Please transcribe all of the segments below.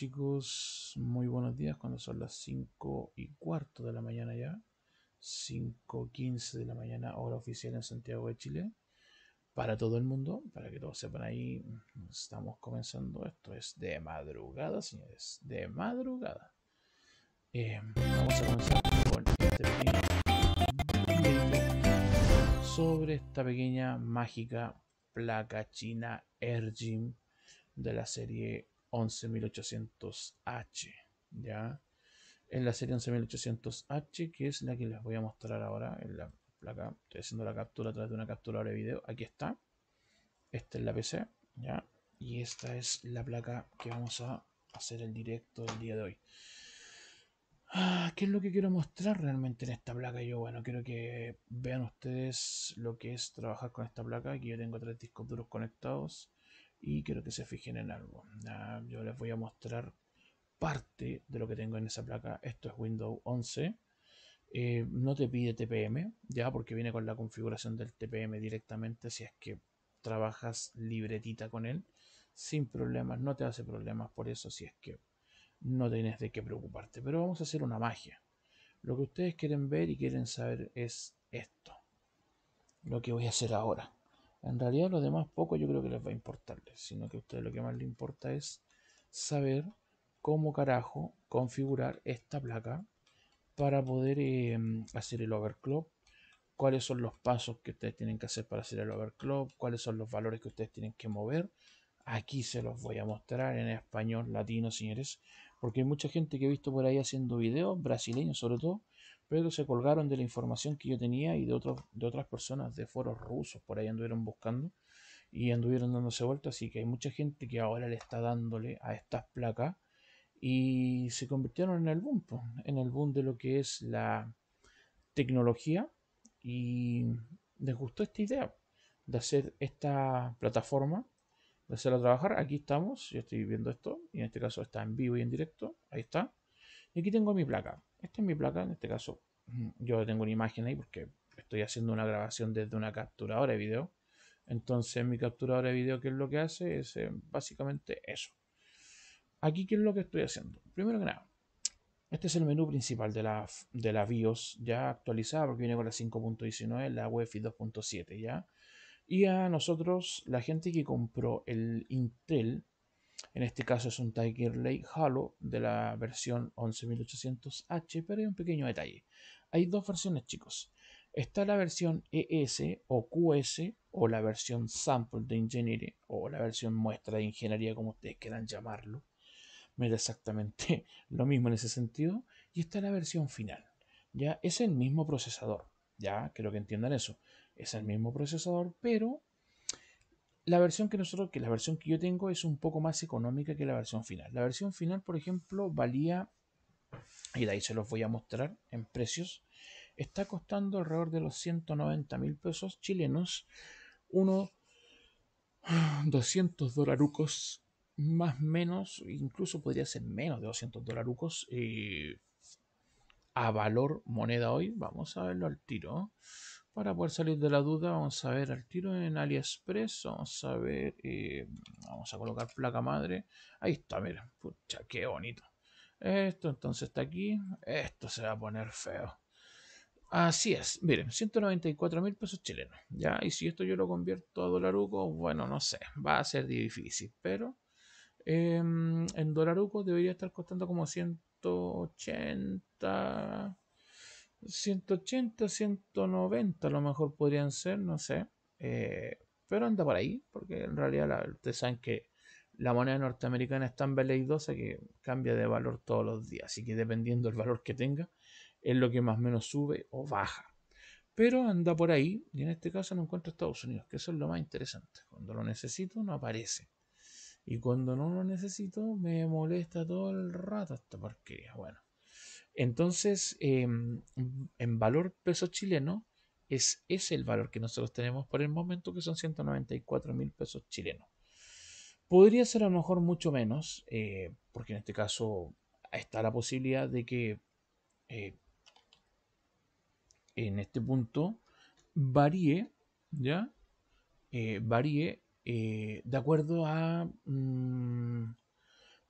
chicos, muy buenos días cuando son las 5 y cuarto de la mañana ya, 5.15 de la mañana hora oficial en Santiago de Chile, para todo el mundo, para que todos sepan ahí, estamos comenzando, esto es de madrugada, señores, de madrugada. Eh, vamos a comenzar con este vídeo sobre esta pequeña mágica placa china Gym de la serie 11800H, ¿ya? En la serie 11800H, que es la que les voy a mostrar ahora en la placa. Estoy haciendo la captura a través de una captura de video. Aquí está. Esta es la PC, ¿ya? Y esta es la placa que vamos a hacer el directo el día de hoy. Ah, ¿Qué es lo que quiero mostrar realmente en esta placa? Yo, bueno, quiero que vean ustedes lo que es trabajar con esta placa. Aquí yo tengo tres discos duros conectados y quiero que se fijen en algo. Ah, yo les voy a mostrar parte de lo que tengo en esa placa. Esto es Windows 11. Eh, no te pide TPM, ya porque viene con la configuración del TPM directamente si es que trabajas libretita con él sin problemas, no te hace problemas por eso si es que no tienes de qué preocuparte. Pero vamos a hacer una magia. Lo que ustedes quieren ver y quieren saber es esto. Lo que voy a hacer ahora. En realidad los demás poco yo creo que les va a importar, sino que a ustedes lo que más les importa es saber cómo carajo configurar esta placa para poder em, hacer el overclock, cuáles son los pasos que ustedes tienen que hacer para hacer el overclock, cuáles son los valores que ustedes tienen que mover. Aquí se los voy a mostrar en español latino, señores, porque hay mucha gente que he visto por ahí haciendo videos, brasileños sobre todo, pero se colgaron de la información que yo tenía y de, de otras personas de foros rusos, por ahí anduvieron buscando y anduvieron dándose vuelta. así que hay mucha gente que ahora le está dándole a estas placas y se convirtieron en el boom, en el boom de lo que es la tecnología y les gustó esta idea de hacer esta plataforma, de hacerla trabajar. Aquí estamos, yo estoy viendo esto y en este caso está en vivo y en directo, ahí está. Y aquí tengo mi placa. Esta es mi placa, en este caso mm, yo tengo una imagen ahí porque estoy haciendo una grabación desde una capturadora de video. Entonces mi capturadora de video, que es lo que hace? Es eh, básicamente eso. Aquí, ¿qué es lo que estoy haciendo? Primero que nada, este es el menú principal de la, de la BIOS ya actualizada porque viene con la 5.19, la UEFI 2.7 ya. Y a nosotros, la gente que compró el Intel en este caso es un Tiger Lake Halo de la versión 11800H, pero hay un pequeño detalle. Hay dos versiones, chicos. Está la versión ES o QS o la versión Sample de Ingeniería o la versión muestra de ingeniería, como ustedes quieran llamarlo. Me da exactamente lo mismo en ese sentido. Y está la versión final. Ya es el mismo procesador. Ya, creo que entiendan eso. Es el mismo procesador, pero la versión que nosotros, que la versión que yo tengo es un poco más económica que la versión final. La versión final, por ejemplo, valía, y de ahí se los voy a mostrar en precios, está costando alrededor de los 190 mil pesos chilenos, unos 200 dolarucos más menos, incluso podría ser menos de 200 dolarucos eh, a valor moneda hoy. Vamos a verlo al tiro para poder salir de la duda vamos a ver al tiro en AliExpress vamos a ver eh, vamos a colocar placa madre ahí está miren, pucha qué bonito esto entonces está aquí esto se va a poner feo así es miren 194 mil pesos chilenos ya y si esto yo lo convierto a dolaruco bueno no sé va a ser difícil pero em, en dolaruco debería estar costando como 180 180, 190 a lo mejor podrían ser, no sé. Eh, pero anda por ahí, porque en realidad ustedes saben que la moneda norteamericana es tan veleidosa que cambia de valor todos los días. Así que dependiendo del valor que tenga, es lo que más o menos sube o baja. Pero anda por ahí, y en este caso no encuentro Estados Unidos, que eso es lo más interesante. Cuando lo necesito, no aparece. Y cuando no lo necesito, me molesta todo el rato esta porquería. Bueno, entonces, em, en valor peso chileno, es, es el valor que nosotros tenemos por el momento, que son 194 mil pesos chilenos. Podría ser a lo mejor mucho menos, eh, porque en este caso está la posibilidad de que eh, en este punto varíe, ¿ya? Eh, varíe de acuerdo a... Mm,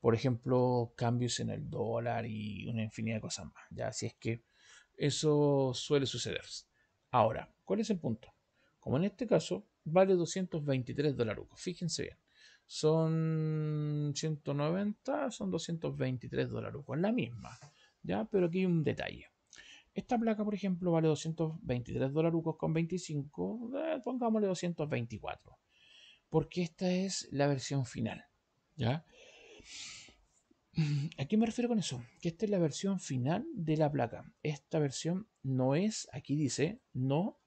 por ejemplo, cambios en el dólar y una infinidad de cosas más. Ya, así es que eso suele suceder. Ahora, ¿cuál es el punto? Como en este caso, vale 223 dólares Fíjense bien. Son 190, son 223 dolarucos. La misma. Ya, pero aquí hay un detalle. Esta placa, por ejemplo, vale 223 dólares con 25. Eh, pongámosle 224. Porque esta es la versión final. ¿Ya? Mm, ¿A qué me refiero con eso? Que esta es la versión final de la placa. Esta versión no es, aquí dice, no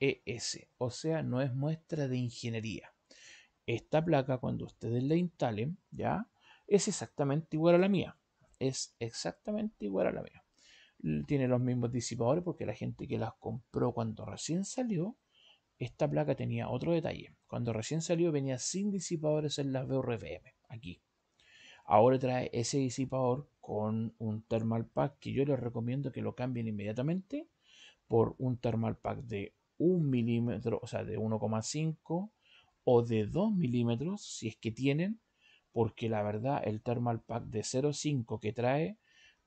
ES, o sea, no es muestra de ingeniería. Esta placa, cuando ustedes la instalen, ya, es exactamente igual a la mía. Es exactamente igual a la mía. Tiene los mismos disipadores porque la gente que las compró cuando recién salió, esta placa tenía otro detalle. Cuando recién salió venía sin disipadores en las BRPM, aquí. Ahora trae ese disipador con un thermal pack que yo les recomiendo que lo cambien inmediatamente por un thermal pack de 1 milímetro, o sea, de 1,5 o de 2 milímetros, si es que tienen, porque la verdad el thermal pack de 0,5 que trae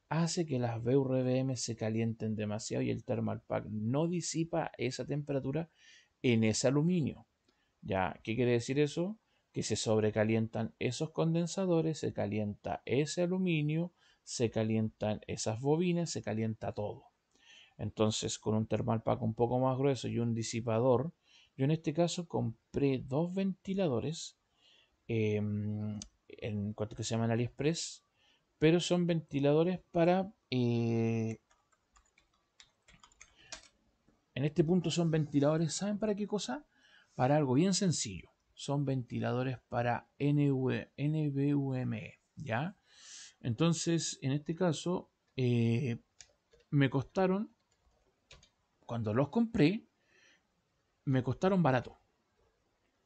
hace que las VRBM se calienten demasiado y el thermal pack no disipa esa temperatura en ese aluminio. ¿Ya? ¿Qué quiere decir eso? que se sobrecalientan esos condensadores, se calienta ese aluminio, se calientan esas bobinas, se calienta todo. Entonces, con un thermal pack un poco más grueso y un disipador, yo en este caso compré dos ventiladores em, en cuanto que se llaman AliExpress, pero son ventiladores para. Eh, en este punto son ventiladores, ¿saben para qué cosa? Para algo bien sencillo son ventiladores para NVMe, ¿ya? Entonces, en este caso, eh, me costaron, cuando los compré, me costaron barato.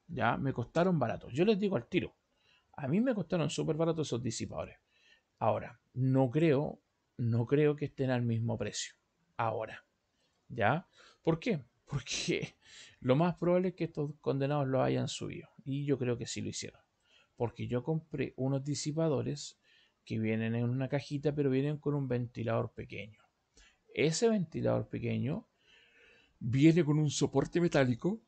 Ya, me costaron barato. Yo les digo al tiro, a mí me costaron súper barato esos disipadores. Ahora, no creo, no creo que estén al mismo precio. Ahora, ¿ya? ¿Por qué? Porque lo más probable es que estos condenados lo hayan subido. Y yo creo que sí lo hicieron. Porque yo compré unos disipadores que vienen en una cajita, pero vienen con un ventilador pequeño. Ese ventilador pequeño viene con un soporte metálico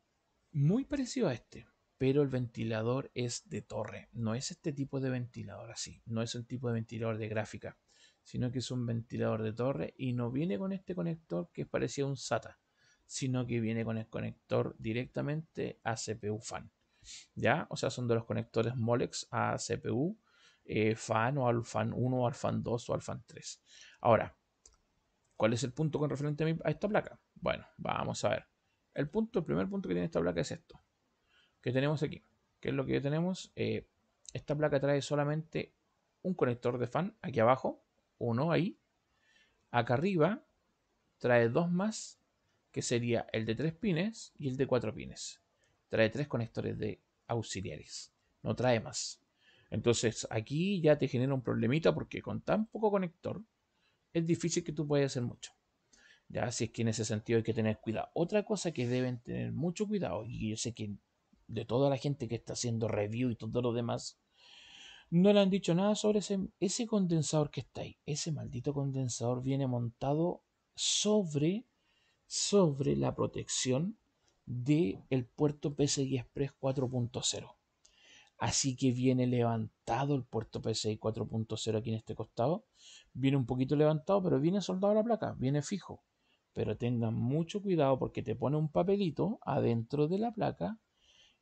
muy parecido a este, pero el ventilador es de torre, no es este tipo de ventilador así, no es un tipo de ventilador de gráfica, sino que es un ventilador de torre y no viene con este conector que es parecido a un SATA, sino que viene con el conector directamente a CPU fan. ¿Ya? O sea, son de los conectores Molex a CPU eh, fan o al fan 1 o al fan 2 o al fan 3. Ahora, ¿cuál es el punto con referente a, esta placa? Bueno, vamos a ver. El punto, el primer punto que tiene esta placa es esto. Que tenemos aquí. ¿Qué es lo que tenemos? Eh, esta placa trae solamente un conector de fan aquí abajo, uno ahí. Acá arriba trae dos más que sería el de 3 pines y el de 4 pines. Trae tres conectores de auxiliares, no trae más. Entonces aquí ya te genera un problemita porque con tan poco conector es difícil que tú puedas hacer mucho. Ya, si es que en ese sentido hay que tener cuidado. Otra cosa que deben tener mucho cuidado, y yo sé que de toda la gente que está haciendo review y todo lo demás, no le han dicho nada sobre ese condensador que está ahí. Ese maldito condensador viene montado sobre sobre la protección del el puerto PCI Express 4.0. Así que viene levantado el puerto PCI 4.0 aquí en este costado. Viene un poquito levantado, pero viene soldado la placa, viene fijo. Pero tengan mucho cuidado porque te pone un papelito adentro de la placa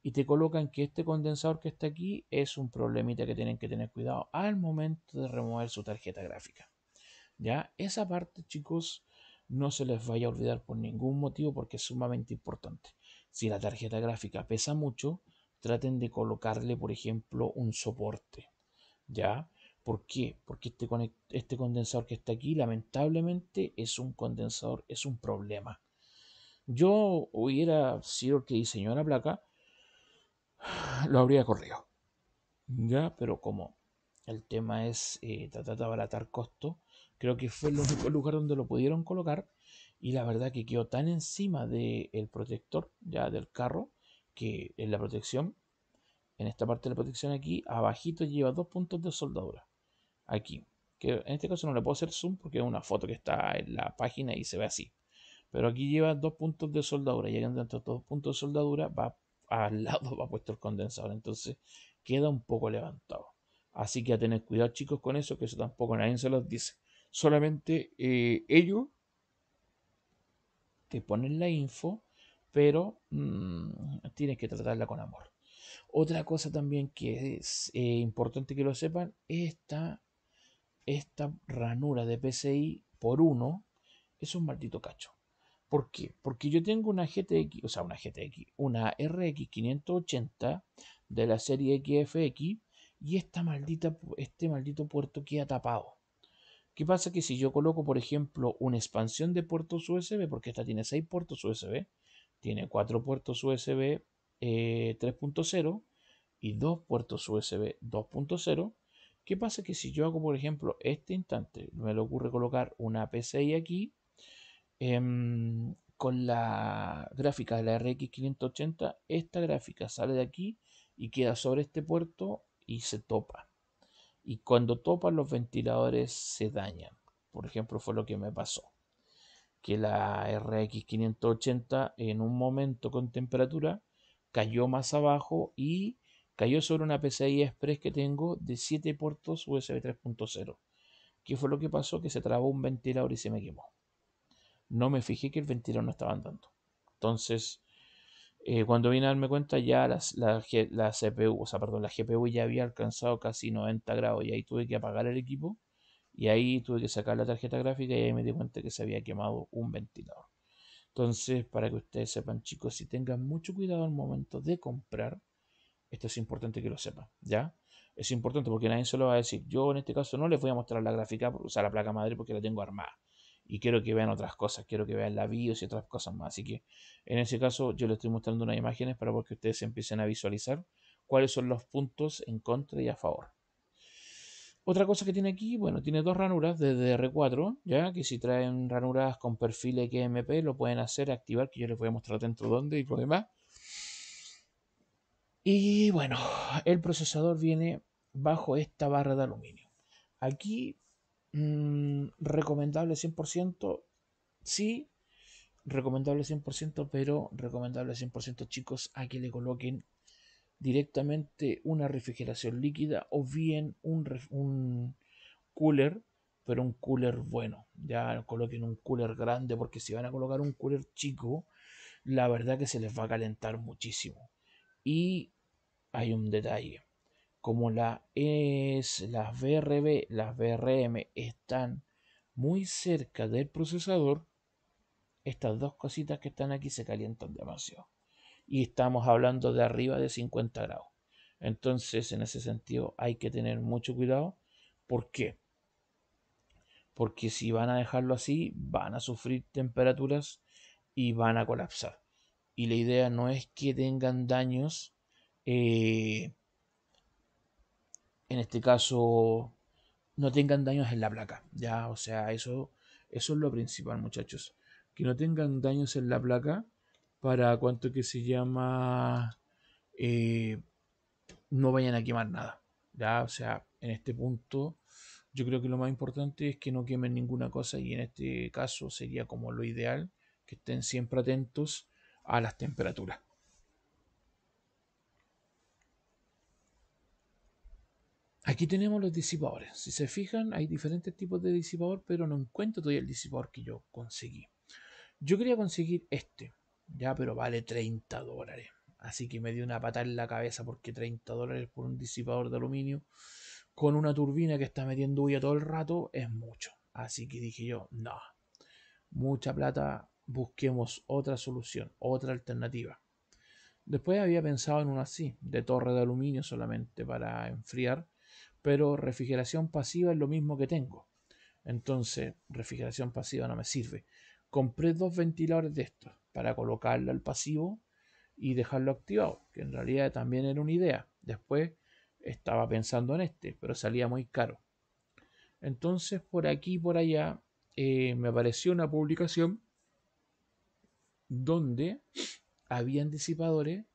y te colocan que este condensador que está aquí es un problemita que tienen que tener cuidado al momento de remover su tarjeta gráfica. Ya, esa parte, chicos, no se les vaya a olvidar por ningún motivo porque es sumamente importante. Si la tarjeta gráfica pesa mucho, traten de colocarle, por ejemplo, un soporte. ¿Ya? ¿Por qué? Porque este, este condensador que está aquí, lamentablemente, es un condensador, es un problema. Yo hubiera sido el que diseñó la placa, lo habría corrido. ¿Ya? Pero como el tema es eh, tratar de abaratar costo, Creo que fue el único lugar donde lo pudieron colocar. Y la verdad que quedó tan encima del protector, ya del carro, que en la protección, en esta parte de la protección aquí, abajito lleva dos puntos de soldadura. Aquí. Que en este caso no le puedo hacer zoom porque es una foto que está en la página y se ve así. Pero aquí lleva dos puntos de soldadura. Y dentro de estos dos puntos de soldadura va al lado, va puesto el condensador. Entonces queda un poco levantado. Así que a tener cuidado chicos con eso, que eso tampoco nadie se los dice. Solamente eh, ellos te ponen la info, pero mm, tienes que tratarla con amor. Otra cosa también que es eh, importante que lo sepan, esta, esta ranura de PCI por uno es un maldito cacho. ¿Por qué? Porque yo tengo una GTX, o sea, una GTX, una RX 580 de la serie XFX y esta este maldito puerto queda tapado. ¿Qué pasa que si yo coloco, por ejemplo, una expansión de puertos USB, porque esta tiene 6 puertos USB, tiene 4 puertos USB 3.0 eh, y 2 puertos USB 2.0, ¿qué pasa que si yo hago, por ejemplo, este instante, me le ocurre colocar una PCI aquí, em, con la gráfica de la RX 580, esta gráfica sale de aquí y queda sobre este puerto y se topa y cuando topan los ventiladores se dañan. Por ejemplo, fue lo que me pasó. Que la RX580 en un momento con temperatura cayó más abajo y cayó sobre una PCI Express que tengo de 7 puertos USB 3.0. ¿Qué fue lo que pasó? Que se trabó un ventilador y se me quemó. No me fijé que el ventilador no estaba andando. Entonces, eh, cuando vine a darme cuenta ya la, la, CPU, o la GPU ya había alcanzado casi 90 grados y ahí tuve que apagar el equipo y ahí tuve que sacar la tarjeta gráfica y ahí me di cuenta que se había quemado un ventilador. Entonces, para que ustedes sepan, chicos, si tengan mucho cuidado al momento de comprar, esto es importante que lo sepan, ¿ya? Es importante porque nadie se lo va a decir. Yo en este caso no les voy a mostrar la gráfica, o sea, la placa madre porque la tengo armada y quiero que vean otras cosas, quiero que vean la BIOS y otras cosas más. Así que en ese caso yo les estoy mostrando unas imágenes para que ustedes empiecen a visualizar cuáles son los puntos en contra y a favor. Otra cosa que tiene aquí, bueno, tiene dos ranuras de r 4 ya que si traen ranuras con perfil mp lo pueden hacer, activar, que yo les voy a mostrar dentro dónde y por demás. Y bueno, el procesador viene bajo esta barra de aluminio. Aquí Mm, recomendable 100%, sí. Recomendable 100%, pero recomendable 100% chicos a que le coloquen directamente una refrigeración líquida o bien un, un cooler, pero un cooler bueno. Ya coloquen un cooler grande porque si van a colocar un cooler chico, la verdad que se les va a calentar muchísimo. Y hay un detalle como las BRB, las BRM están muy cerca del procesador, estas dos cositas que están aquí se calientan demasiado. Y estamos hablando de arriba de 50 grados. Entonces, en ese sentido, hay que tener mucho cuidado. ¿Por qué? Porque si van a dejarlo así, van a sufrir temperaturas y van a colapsar. Y la idea no es que tengan daños eh, en este caso no tengan daños en la placa. Ya, o sea, eso, eso es lo principal, muchachos. Que no tengan daños en la placa para cuanto que se llama eh, no vayan a quemar nada. Ya, o sea, en este punto yo creo que lo más importante es que no quemen ninguna cosa y en este caso sería como lo ideal que estén siempre atentos a las temperaturas. Aquí tenemos los disipadores. Si se fijan, hay diferentes tipos de disipador, pero no encuentro todavía el disipador que yo conseguí. Yo quería conseguir este, ya, pero vale 30 dólares. Así que me dio una patada en la cabeza porque 30 dólares por un disipador de aluminio con una turbina que está metiendo huya todo el rato es mucho. Así que dije yo, no, mucha plata, busquemos otra solución, otra alternativa. Después había pensado en una así, de torre de aluminio solamente para enfriar pero refrigeración pasiva es lo mismo que tengo. Entonces, refrigeración pasiva no me sirve. Compré dos ventiladores de estos para colocarlo al pasivo y dejarlo activado, que en realidad también era una idea. Después estaba pensando en este, pero salía muy caro. Entonces, por aquí y por allá, eh, me apareció una publicación donde habían disipadores,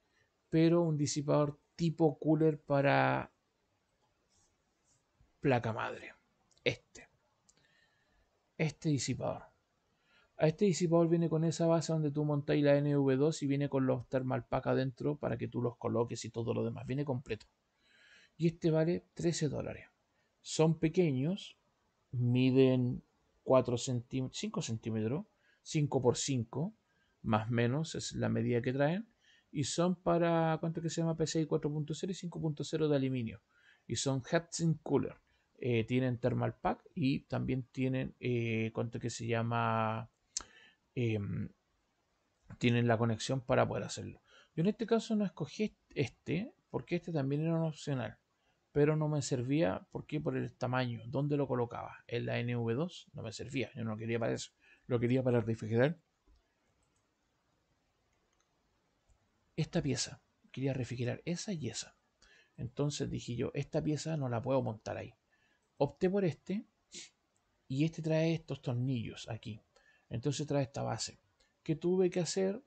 pero un disipador tipo cooler para placa madre. Este. Este disipador. A este disipador viene con esa base donde tú montáis la NV2 y viene con los pack adentro para que tú los coloques y todo lo demás. Viene completo. Y este vale 13 dólares. Son pequeños. Miden 4 centímetros, 5 centímetros. 5 por 5. Más menos es la medida que traen. Y son para, ¿cuánto que se llama? PCI 4.0 y 5.0 de aluminio. Y son Hudson Cooler eh, tienen Thermal Pack y también tienen eh, que se llama em, tienen la conexión para poder hacerlo. Yo en este caso no escogí este porque este también era un opcional, pero no me servía porque por el tamaño, donde lo colocaba, en la NV2 no me servía, yo no quería para eso, lo quería para refrigerar esta pieza, quería refrigerar esa y esa. Entonces dije yo, esta pieza no la puedo montar ahí opté por este y este trae estos tornillos aquí. Entonces trae esta base. Que tuve que hacer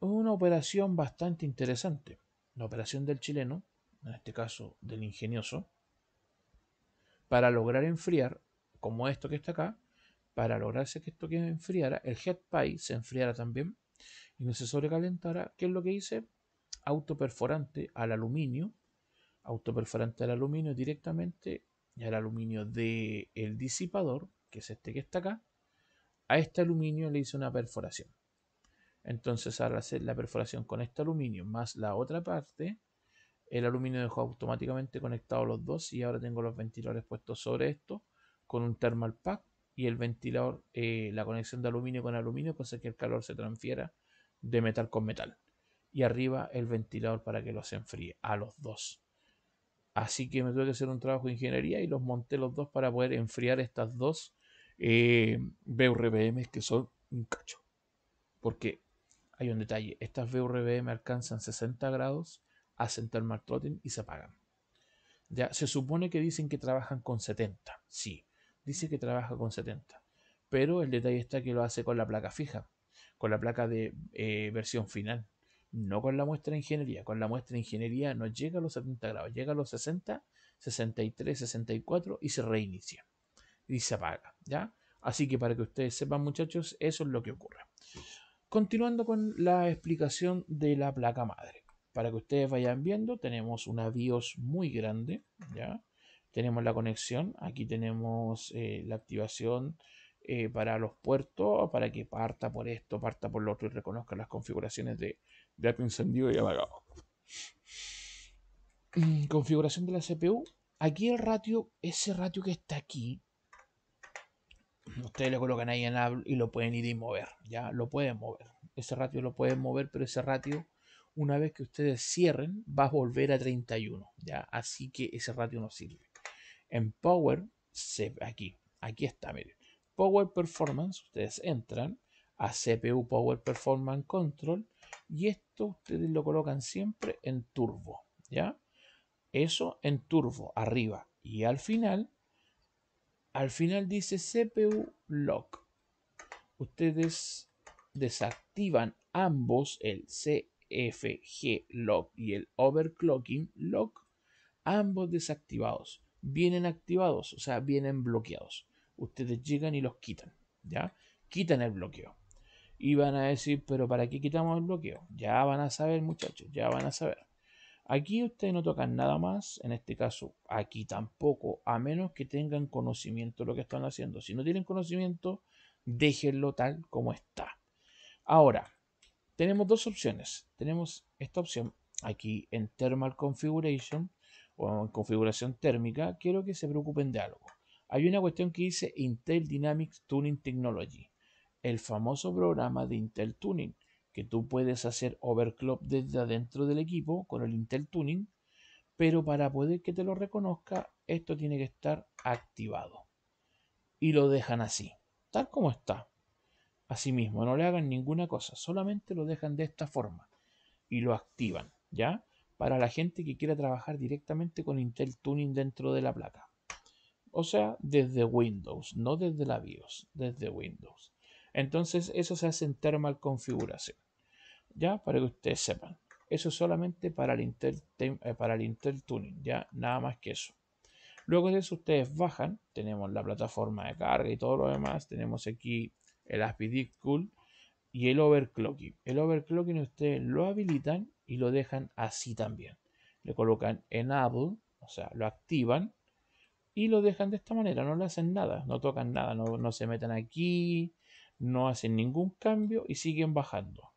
una operación bastante interesante. La operación del chileno, en este caso del ingenioso, para lograr enfriar, como esto que está acá, para lograrse que esto que enfriara, el head pie se enfriara también y no se sobrecalentara. ¿Qué es lo que hice? Autoperforante al aluminio, autoperforante al aluminio directamente el aluminio del el disipador, que es este que está acá, a este aluminio le hice una perforación. Entonces al hacer la perforación con este aluminio más la otra parte, el aluminio dejó automáticamente conectados los dos y ahora tengo los ventiladores puestos sobre esto con un thermal pack y el ventilador, eh, la conexión de aluminio con aluminio, cosa que el calor se transfiera de metal con metal. Y arriba el ventilador para que los enfríe a los dos. Así que me tuve que hacer un trabajo de ingeniería y los monté los dos para poder enfriar estas dos eh, que son un cacho. Porque hay un detalle, estas BURBM alcanzan 60 grados, hacen trotting y se apagan. Ya, se supone que dicen que trabajan con 70, sí, dice que trabaja con 70. Pero el detalle está que lo hace con la placa fija, con la placa de eh, versión final no con la muestra de ingeniería. Con la muestra de ingeniería no llega a los 70 grados, llega a los 60, 63, 64 y se reinicia y se apaga, ¿ya? Así que para que ustedes sepan, muchachos, eso es lo que ocurre. Continuando con la explicación de la placa madre. Para que ustedes vayan viendo, tenemos una BIOS muy grande, ¿ya? Tenemos la conexión, aquí tenemos eh, la activación eh, para los puertos, para que parta por esto, parta por lo otro y reconozca las configuraciones de, encendido y apagado. Mm, configuración de la CPU. Aquí el ratio, ese ratio que está aquí, ustedes lo colocan ahí en y lo pueden ir y mover. Ya lo pueden mover. Ese ratio lo pueden mover, pero ese ratio, una vez que ustedes cierren, va a volver a 31. Ya, así que ese ratio no sirve. En Power, aquí, aquí está, miren. Power Performance, ustedes entran a CPU Power Performance Control y esto ustedes lo colocan siempre en turbo, ¿ya? Eso en turbo, arriba. Y al final, al final dice CPU lock. Ustedes desactivan ambos, el CFG lock y el overclocking lock, ambos desactivados. Vienen activados, o sea, vienen bloqueados. Ustedes llegan y los quitan, ¿ya? Quitan el bloqueo y van a decir, pero ¿para qué quitamos el bloqueo? Ya van a saber, muchachos, ya van a saber. Aquí ustedes no tocan nada más, en este caso, aquí tampoco, a menos que tengan conocimiento de lo que están haciendo. Si no tienen conocimiento, déjenlo tal como está. Ahora, tenemos dos opciones. Tenemos esta opción aquí en Thermal Configuration o en configuración térmica. Quiero que se preocupen de algo. Hay una cuestión que dice Intel Dynamics Tuning Technology el famoso programa de Intel Tuning, que tú puedes hacer overclock desde adentro del equipo con el Intel Tuning, pero para poder que te lo reconozca, esto tiene que estar activado. Y lo dejan así, tal como está. Asimismo, no le hagan ninguna cosa, solamente lo dejan de esta forma y lo activan, ¿ya? Para la gente que quiera trabajar directamente con Intel Tuning dentro de la placa. O sea, desde Windows, no desde la BIOS, desde Windows. Entonces eso se hace en thermal configuración. Ya, para que ustedes sepan. Eso solamente para el, Intel eh, para el tuning ya, nada más que eso. Luego de eso ustedes bajan, tenemos la plataforma de carga y todo lo demás, tenemos aquí el ASPD Cool y el overclocking. El overclocking ustedes lo habilitan y lo dejan así también. Le colocan enable, o sea, lo activan y lo dejan de esta manera, no le hacen nada, no tocan nada, no, no se metan aquí, no hacen ningún cambio y siguen bajando.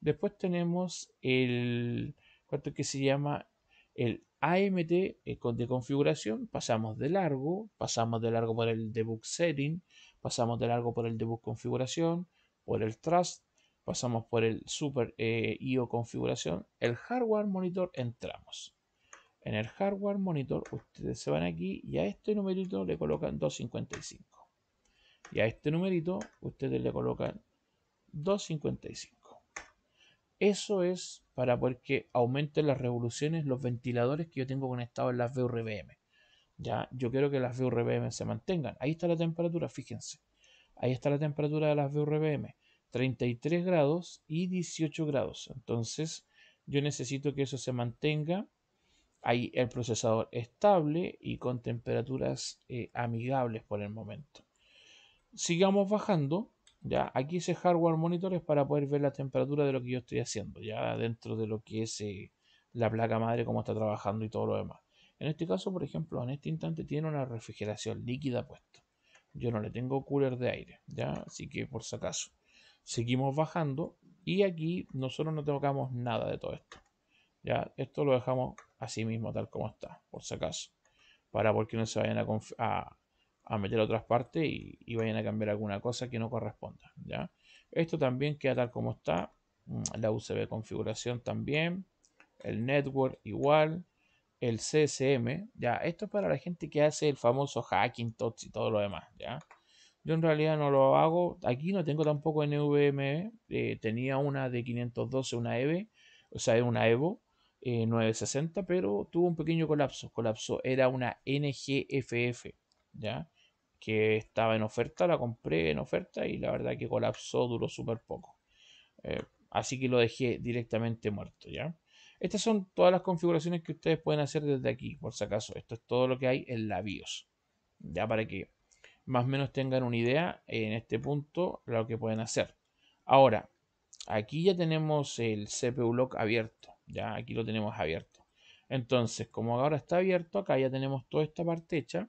Después tenemos el cuánto que se llama el AMT eh, de configuración. Pasamos de largo, pasamos de largo por el debug setting, pasamos de largo por el debug configuración, por el trust, pasamos por el super eh, IO configuración, el hardware monitor, entramos. En el hardware monitor, ustedes se van aquí y a este numerito le colocan 255. Y a este numerito ustedes le colocan 2.55. Eso es para poder que aumenten las revoluciones los ventiladores que yo tengo conectados en las VRBM. Ya, yo quiero que las VRBM se mantengan. Ahí está la temperatura, fíjense. Ahí está la temperatura de las VRBM. 33 grados y 18 grados. Entonces, yo necesito que eso se mantenga ahí el procesador estable y con temperaturas eh, amigables por el momento sigamos bajando. Ya, aquí ese hardware monitor es para poder ver la temperatura de lo que yo estoy haciendo, ya dentro de lo que es eh, la placa madre, cómo está trabajando y todo lo demás. En este caso, por ejemplo, en este instante tiene una refrigeración líquida puesta. Yo no le tengo cooler de aire, ya, así que por si acaso. Seguimos bajando y aquí nosotros no tocamos nada de todo esto. Ya, esto lo dejamos así mismo, tal como está, por si acaso. Para porque no se vayan a, a, a meter otras partes y, vayan a cambiar alguna cosa que no corresponda. ¿ya? Esto también queda tal como está. Mm, la USB configuración también. El network igual. El CSM. ¿ya? Esto es para la gente que hace el famoso hacking, tots y todo lo demás. ¿ya? Yo en realidad no lo hago. Aquí no tengo tampoco NVMe. Eh, tenía una de 512, una EV, O sea, una e eh, EVO. 960, pero tuvo un pequeño colapso. colapso Era una NGFF. ¿Ya? que estaba en oferta, la compré en oferta y la verdad que colapsó, duró súper poco. Eh, así que lo dejé directamente muerto, ¿ya? Estas son todas las configuraciones que ustedes pueden hacer desde aquí, por si acaso. Esto es todo lo que hay en la BIOS. Ya para que más o menos tengan una idea en este punto lo que pueden hacer. Ahora, aquí ya tenemos el CPU lock abierto. Ya aquí lo tenemos abierto. Entonces, como ahora está abierto, acá ya tenemos toda esta parte hecha.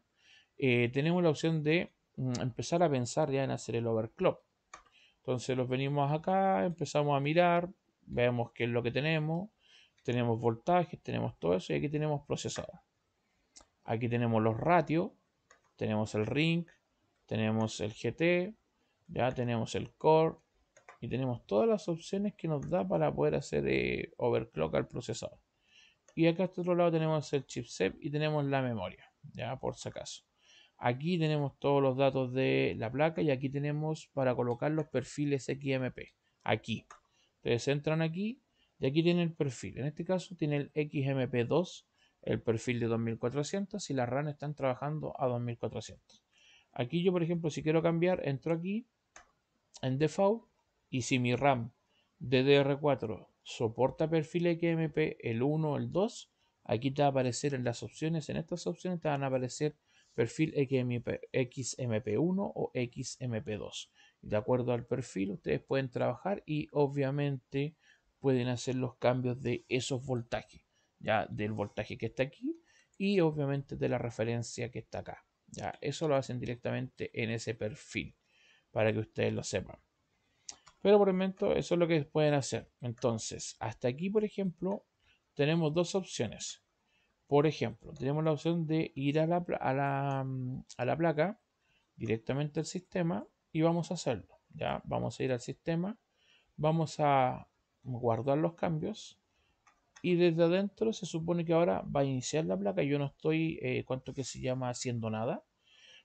Eh, tenemos la opción de mm, empezar a pensar ya en hacer el overclock. Entonces los venimos acá, empezamos a mirar, vemos qué es lo que tenemos, tenemos voltajes, tenemos todo eso y aquí tenemos procesador. Aquí tenemos los ratios, tenemos el ring, tenemos el GT, ya tenemos el core y tenemos todas las opciones que nos da para poder hacer eh, overclock al procesador. Y acá a este otro lado tenemos el chipset y tenemos la memoria, ya por si acaso. Aquí tenemos todos los datos de la placa y aquí tenemos para colocar los perfiles XMP. Aquí. Entonces entran aquí y aquí tiene el perfil. En este caso tiene el XMP2, el perfil de 2400 y las RAM están trabajando a 2400. Aquí yo, por ejemplo, si quiero cambiar, entro aquí en default y si mi RAM DDR4 soporta perfil XMP el 1 el 2, aquí te va a aparecer en las opciones, en estas opciones te van a aparecer perfil XMP1 o XMP2. De acuerdo al perfil, ustedes pueden trabajar y obviamente pueden hacer los cambios de esos voltajes, ya del voltaje que está aquí y obviamente de la referencia que está acá. Ya, eso lo hacen directamente en ese perfil para que ustedes lo sepan. Pero por el momento eso es lo que pueden hacer. Entonces, hasta aquí, por ejemplo, tenemos dos opciones. Por ejemplo, tenemos la opción de ir mm, a la, placa directamente al sistema y vamos a hacerlo. Ya vamos a ir al sistema, vamos a guardar los cambios y desde adentro se supone que ahora va a iniciar la placa. Yo no estoy, eh, ¿cuánto que se llama, haciendo nada.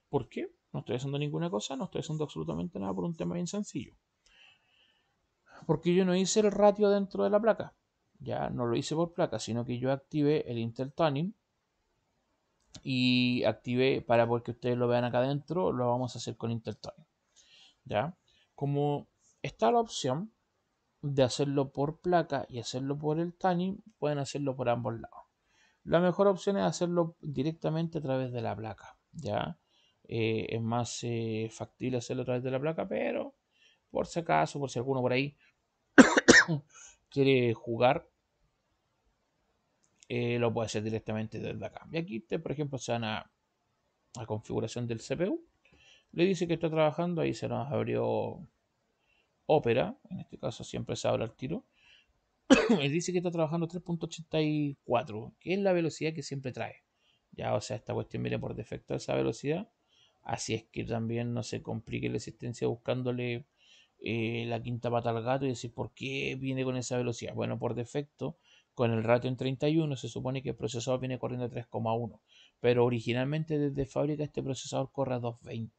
¿Por qué? No estoy haciendo ninguna cosa, no estoy haciendo absolutamente nada por un tema bien sencillo. Porque yo no hice el ratio dentro de la placa. Ya no lo hice por placa, sino que yo activé el intertuning y activé para que ustedes lo vean acá adentro, lo vamos a hacer con intertuning. Ya, como está la opción de hacerlo por placa y hacerlo por el tuning, pueden hacerlo por ambos lados. La mejor opción es hacerlo directamente a través de la placa, ya. Eh, es más eh, factible hacerlo a través de la placa, pero por si acaso, por si alguno por ahí quiere jugar, eh, lo puede hacer directamente desde acá. Y aquí, por ejemplo, se van a, configuración del CPU. Le dice que está trabajando, ahí se nos abrió Opera, en este caso siempre se abre al tiro. y dice que está trabajando 3.84, que es la velocidad que siempre trae. Ya, o sea, esta cuestión viene por defecto esa velocidad. Así es que también no se complique la existencia buscándole eh, la quinta pata al gato y decir por qué viene con esa velocidad. Bueno, por defecto, con el ratio en 31 se supone que el procesador viene corriendo a 3,1, pero originalmente desde fábrica este procesador corre a 2,20,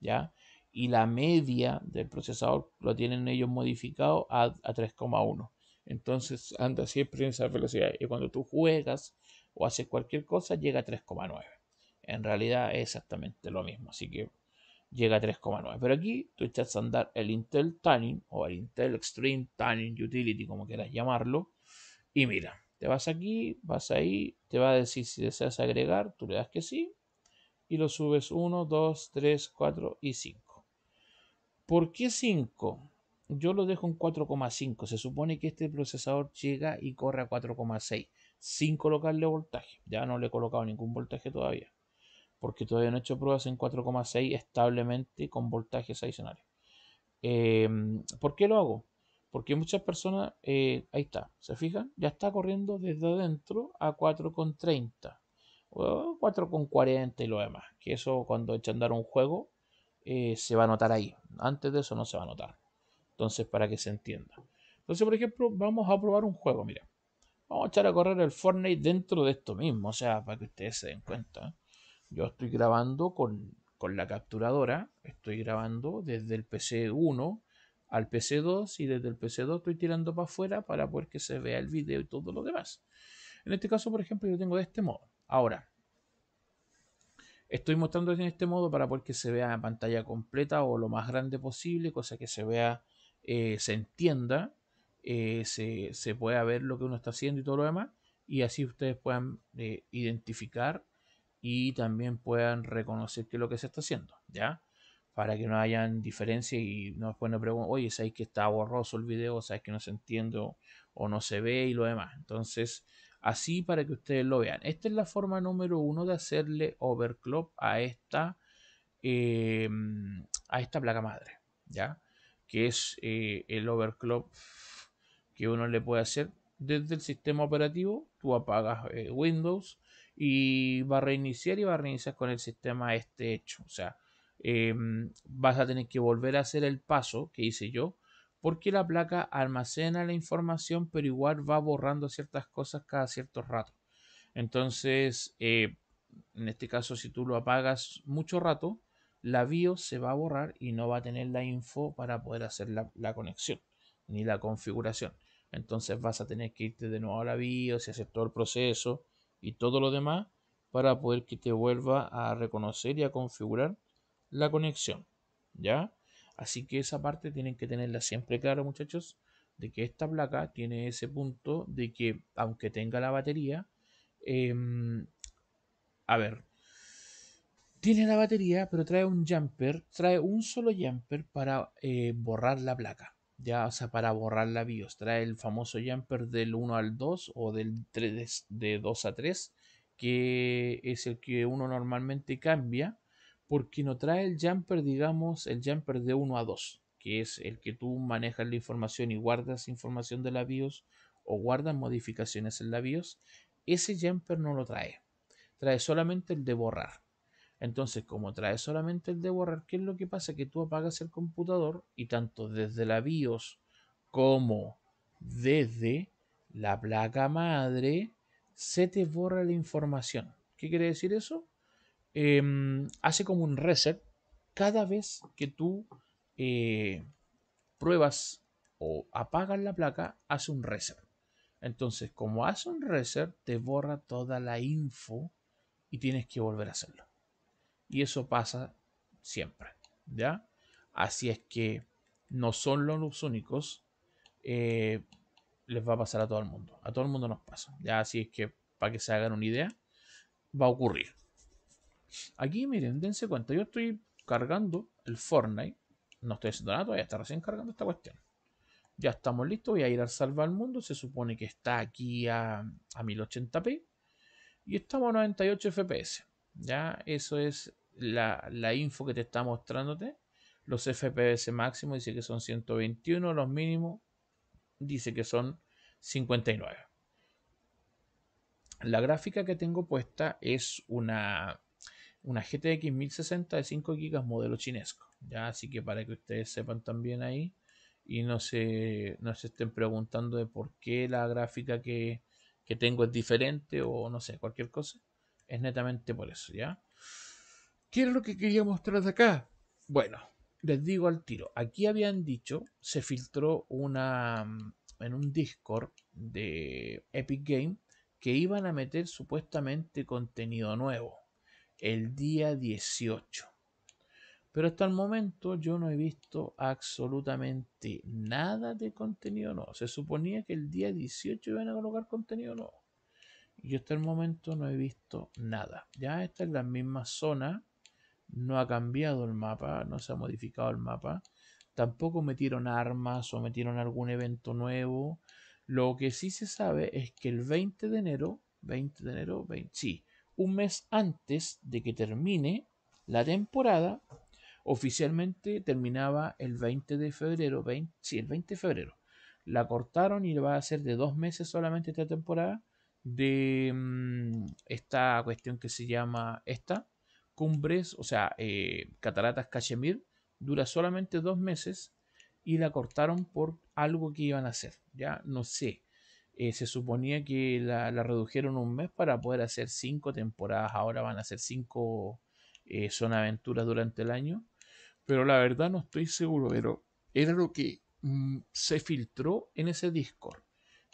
¿ya? Y la media del procesador lo tienen ellos modificado a, a 3,1. Entonces anda siempre en esa velocidad. Y cuando tú juegas o haces cualquier cosa, llega a 3,9. En realidad es exactamente lo mismo. Así que llega a 3,9. Pero aquí tú echas a andar el Intel Tanning o el Intel Extreme Tuning Utility, como quieras llamarlo, y mira, te vas aquí, vas ahí, te va a decir si deseas agregar, tú le das que sí, y lo subes 1, 2, 3, 4 y 5. ¿Por qué 5? Yo lo dejo en 4,5. Se supone que este procesador llega y corre a 4,6 sin colocarle voltaje. Ya no le he colocado ningún voltaje todavía porque todavía no he hecho pruebas en 4,6 establemente con voltajes adicionales. Em, ¿Por qué lo hago? Porque muchas personas, eh, ahí está, ¿se fijan? Ya está corriendo desde adentro a 4,30 o 4,40 y lo demás. Que eso cuando echan a andar un juego eh, se va a notar ahí. Antes de eso no se va a notar. Entonces, para que se entienda. Entonces, por ejemplo, vamos a probar un juego, mira. Vamos a echar a correr el Fortnite dentro de esto mismo, o sea, para que ustedes se den cuenta. Yo estoy grabando con, la capturadora, estoy grabando desde el PC1 al PC2 y desde el PC2 estoy tirando para afuera para poder que se vea el video y todo lo demás. En este caso, por ejemplo, yo tengo de este modo. Ahora, estoy mostrando en este modo para poder que se vea en pantalla completa o lo más grande posible, cosa que se vea, eh, se entienda, eh, se, pueda ver lo que uno está haciendo y todo lo demás, y así ustedes puedan eh, identificar y también puedan reconocer que es lo que se está haciendo, ¿ya? Para que no hayan diferencias y no después nos oye, ¿sabes que está borroso el video? ¿Sabes que no se entiende o no se ve y lo demás? Entonces, así para que ustedes lo vean. Esta es la forma número uno de hacerle overclock a esta, em, a esta placa madre, ¿ya? Que es eh, el overclock que uno le puede hacer desde el sistema operativo. Tú apagas eh, Windows, y va a reiniciar y va a reiniciar con el sistema este hecho. O sea, em, vas a tener que volver a hacer el paso que hice yo, porque la placa almacena la información, pero igual va borrando ciertas cosas cada cierto rato. Entonces, eh, en este caso, si tú lo apagas mucho rato, la BIOS se va a borrar y no va a tener la info para poder hacer la, la conexión ni la configuración. Entonces vas a tener que irte de nuevo a la BIOS y hacer todo el proceso y todo lo demás para poder que te vuelva a reconocer y a configurar la conexión. ¿Ya? Así que esa parte tienen que tenerla siempre claro, muchachos, de que esta placa tiene ese punto de que, aunque tenga la batería, em, a ver, tiene la batería, pero trae un jumper, trae un solo jumper para eh, borrar la placa ya, o sea, para borrar la BIOS. Trae el famoso jumper del 1 al 2 o del de 2 a 3, que es el que uno normalmente cambia, porque no trae el jumper, digamos, el jumper de 1 a 2, que es el que tú manejas la información y guardas información de la BIOS o guardas modificaciones en la BIOS. Ese jumper no lo trae, trae solamente el de borrar. Entonces, como trae solamente el de borrar, ¿qué es lo que pasa? Que tú apagas el computador y tanto desde la BIOS como desde la placa madre se te borra la información. ¿Qué quiere decir eso? Em, hace como un reset cada vez que tú eh, pruebas o apagas la placa, hace un reset. Entonces, como hace un reset, te borra toda la info y tienes que volver a hacerlo. Y eso pasa siempre, ¿ya? Así es que no son los únicos. Eh, les va a pasar a todo el mundo. A todo el mundo nos pasa. Ya, así es que para que se hagan una idea, va a ocurrir. Aquí, miren, dense cuenta. Yo estoy cargando el Fortnite. No estoy haciendo nada todavía, está recién cargando esta cuestión. Ya estamos listos. Voy a ir al salvar al mundo. Se supone que está aquí a, a 1080p. Y estamos a 98 FPS. Ya, eso es la, info que te está mostrándote. Los FPS máximo dice que son 121, los mínimos dice que son 59. La gráfica que tengo puesta es una, una GTX 1060 de 5 GB modelo chinesco. ¿ya? Así que para que ustedes sepan también ahí y no se, no estén preguntando de por qué la gráfica que tengo es diferente o no sé, cualquier cosa. Es netamente por eso, ¿ya? ¿Qué es lo que quería mostrar de acá? Bueno, les digo al tiro. Aquí habían dicho, se filtró una mm, en un Discord de Epic Game que iban a meter supuestamente contenido nuevo el día 18. Pero hasta el momento yo no he visto absolutamente nada de contenido nuevo. Se suponía que el día 18 iban a colocar contenido nuevo. Yo hasta el momento no he visto nada. Ya está en la misma zona. No ha cambiado el mapa, no se ha modificado el mapa. Tampoco metieron armas o metieron algún evento nuevo. Lo que sí se sabe es que el 20 de enero, 20 de enero, 20, sí, un mes antes de que termine la temporada, oficialmente terminaba el 20 de febrero, 20, sí, el 20 de febrero. La cortaron y va a ser de dos meses solamente esta temporada de mm, esta cuestión que se llama esta, cumbres, o sea, eh, cataratas Cachemir, dura solamente dos meses y la cortaron por algo que iban a hacer, ya no sé. Eh, se suponía que la, la, redujeron un mes para poder hacer cinco temporadas, ahora van a hacer cinco eh, son aventuras durante el año, pero la verdad no estoy seguro, pero era lo que mm, se filtró en ese Discord.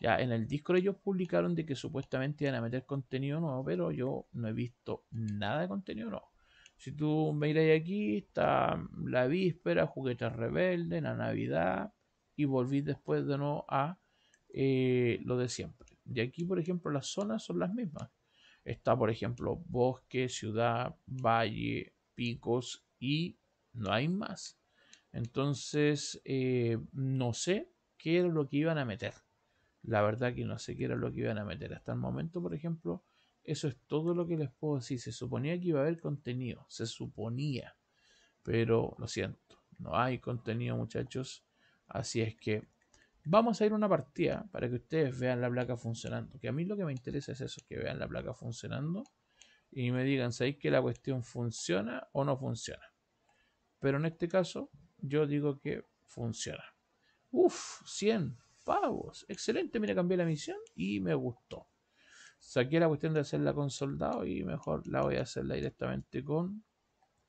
Ya en el disco ellos publicaron de que supuestamente iban a meter contenido nuevo, pero yo no he visto nada de contenido nuevo. Si tú me miras aquí, está la víspera, juguetes rebeldes, la Navidad, y volví después de nuevo a eh, lo de siempre. de aquí, por ejemplo, las zonas son las mismas. Está, por ejemplo, bosque, ciudad, valle, picos y no hay más. Entonces, eh, no sé qué era lo que iban a meter. La verdad que no sé qué era lo que iban a meter. Hasta el momento, por ejemplo, eso es todo lo que les puedo decir. Se suponía que iba a haber contenido, se suponía. Pero lo siento, no hay contenido muchachos. Así es que vamos a ir a una partida para que ustedes vean la placa funcionando. Que a mí lo que me interesa es eso, que vean la placa funcionando y me digan, ¿sabéis que la cuestión funciona o no funciona? Pero en este caso yo digo que funciona. Uf, 100 pavos. Excelente, mira, cambié la misión y me gustó. Saqué la cuestión de hacerla con soldado y mejor la voy a hacerla directamente con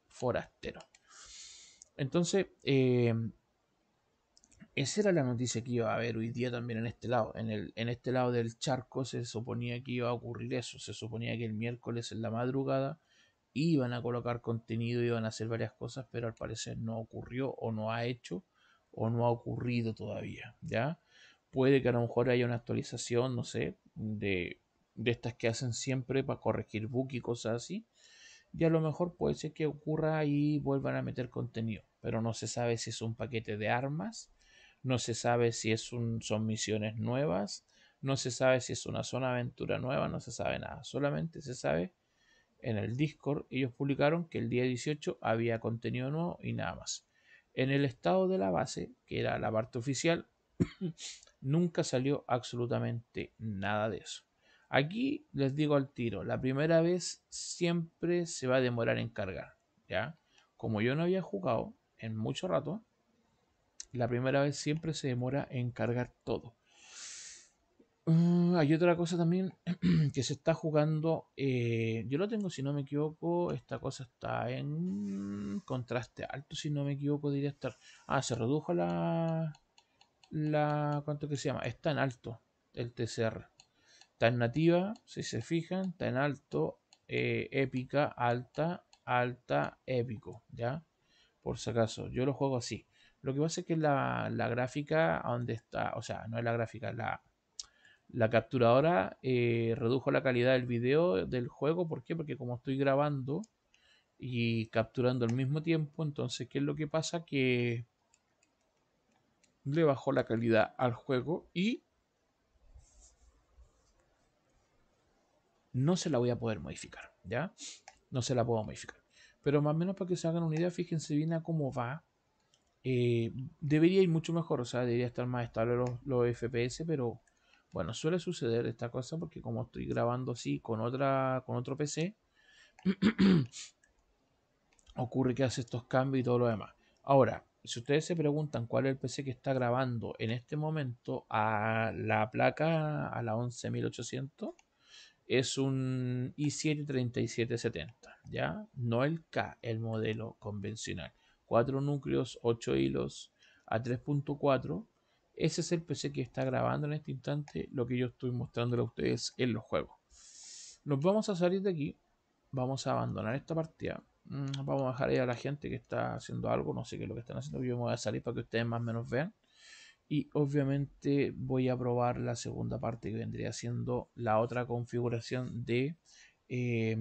forastero. Entonces, eh, esa era la noticia que iba a haber hoy día también en este lado. En, el, en este lado del charco se suponía que iba a ocurrir eso. Se suponía que el miércoles en la madrugada iban a colocar contenido, iban a hacer varias cosas, pero al parecer no ocurrió o no ha hecho o no ha ocurrido todavía, ¿ya? puede que a lo mejor haya una actualización, no sé, de, estas que hacen siempre para corregir bug y cosas así. Y a lo mejor puede ser que ocurra y vuelvan a meter contenido. Pero no se sabe si es un paquete de armas, no se sabe si es un, son misiones nuevas, no se sabe si es una zona aventura nueva, no se sabe nada. Solamente se sabe en el Discord. Ellos publicaron que el día 18 había contenido nuevo y nada más. En el estado de la base, que era la parte oficial, Nunca salió absolutamente nada de eso. Aquí les digo al tiro, la primera vez siempre se va a demorar en cargar, ¿ya? Como yo no había jugado en mucho rato, la primera vez siempre se demora en cargar todo. Mm, hay otra cosa también que se está jugando. Eh, yo lo tengo, si no me equivoco. Esta cosa está en contraste alto, si no me equivoco, diría estar. Ah, se redujo la, la. ¿Cuánto que se llama? Está en alto el TCR. Está en nativa, si se fijan, está en alto, eh, épica, alta, alta, épico, ¿ya? Por si acaso, yo lo juego así. Lo que pasa es que la, gráfica, donde está, o sea, no es la gráfica, la, la capturadora eh, redujo la calidad del video del juego. ¿Por qué? Porque como estoy grabando y capturando al mismo tiempo, entonces, ¿qué es lo que pasa? Que le bajó la calidad al juego y no se la voy a poder modificar, ¿ya? No se la puedo modificar. Pero más o menos para que se hagan una idea, fíjense bien a cómo va. Eh, debería ir mucho mejor, o sea, debería estar más estable los, los FPS, pero bueno, suele suceder esta cosa porque como estoy grabando así con otra con otro PC, ocurre que hace estos cambios y todo lo demás. Ahora, si ustedes se preguntan cuál es el PC que está grabando en este momento a la placa, a la 11800, es un i7-3770, ¿ya? No el K, el modelo convencional. Cuatro núcleos, ocho hilos, a 3.4. Ese es el PC que está grabando en este instante lo que yo estoy mostrándole a ustedes en los juegos. Nos vamos a salir de aquí, vamos a abandonar esta partida Mm, vamos a dejar ahí a la gente que está haciendo algo, no sé qué es lo que están haciendo, yo me voy a salir para que ustedes más o menos vean. Y obviamente voy a probar la segunda parte que vendría siendo la otra configuración de... Eh,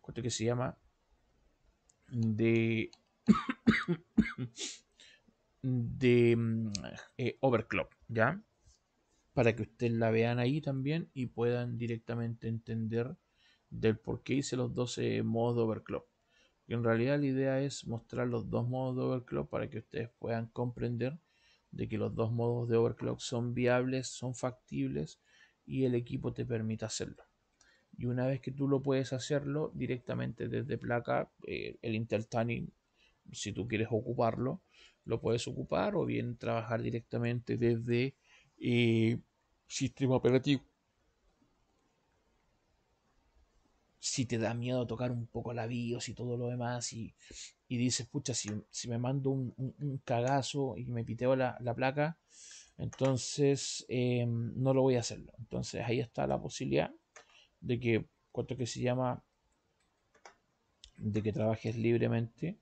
¿Cuánto que se llama? De... de em, eh, Overclock, ¿ya? Para que ustedes la vean ahí también y puedan directamente entender del por qué hice los 12 modos de overclock. en realidad la idea es mostrar los dos modos de overclock para que ustedes puedan comprender de que los dos modos de overclock son viables, son factibles y el equipo te permite hacerlo. Y una vez que tú lo puedes hacerlo directamente desde placa, eh, el el Intertuning, si tú quieres ocuparlo, lo puedes ocupar o bien trabajar directamente desde eh, sistema operativo si te da miedo tocar un poco la BIOS y todo lo demás, y, y dices, pucha, si, me mando un, cagazo y me piteo la, placa, entonces em, no lo voy a hacerlo. Entonces ahí está la posibilidad de que, cuanto que se llama? De que trabajes libremente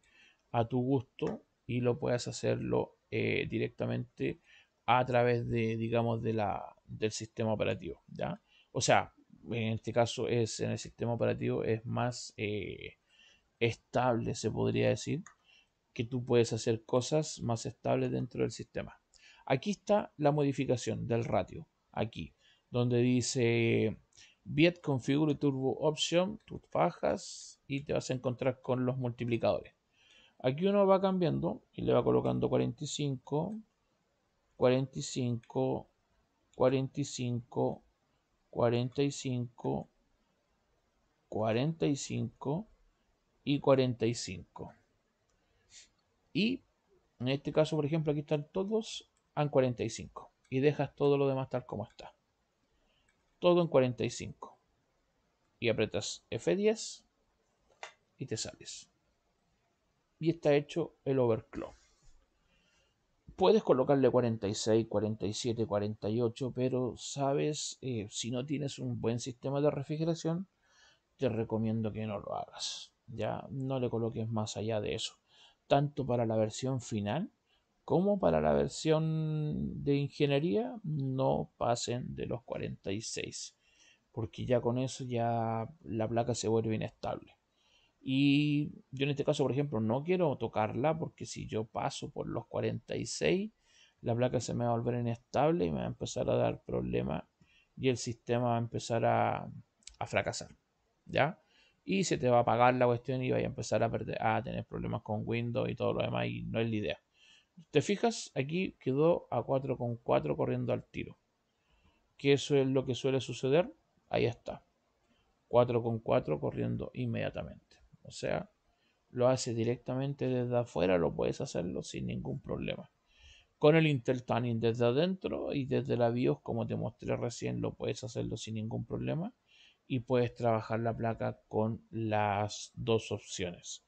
a tu gusto y lo puedas hacerlo eh, directamente a través de, digamos, de la, del sistema operativo. ¿ya? O sea, en este caso es en el sistema operativo es más eh, estable, se podría decir, que tú puedes hacer cosas más estables dentro del sistema. Aquí está la modificación del ratio, aquí, donde dice Viet Configure Turbo Option, tú bajas y te vas a encontrar con los multiplicadores. Aquí uno va cambiando y le va colocando 45, 45, 45, 45, 45 y 45. Y en este caso, por ejemplo, aquí están todos en 45 y dejas todo lo demás tal como está. Todo en 45. Y apretas F10 y te sales. Y está hecho el overclock puedes colocarle 46, 47, 48, pero sabes, eh, si no tienes un buen sistema de refrigeración, te recomiendo que no lo hagas. Ya no le coloques más allá de eso, tanto para la versión final como para la versión de ingeniería, no pasen de los 46, porque ya con eso ya la placa se vuelve inestable. Y yo en este caso, por ejemplo, no quiero tocarla porque si yo paso por los 46, la placa se me va a volver inestable y me va a empezar a dar problemas y el sistema va a empezar a, fracasar. ¿Ya? Y se te va a apagar la cuestión y va a empezar a, perder, a tener problemas con Windows y todo lo demás y no es la idea. Te fijas, aquí quedó a 4,4 corriendo al tiro. ¿Qué eso es lo que suele suceder. Ahí está. 4,4 corriendo inmediatamente. O sea, lo hace directamente desde afuera, lo puedes hacerlo sin ningún problema. Con el Intel Tanning desde adentro y desde la BIOS, como te mostré recién, lo puedes hacerlo sin ningún problema. Y puedes trabajar la placa con las dos opciones.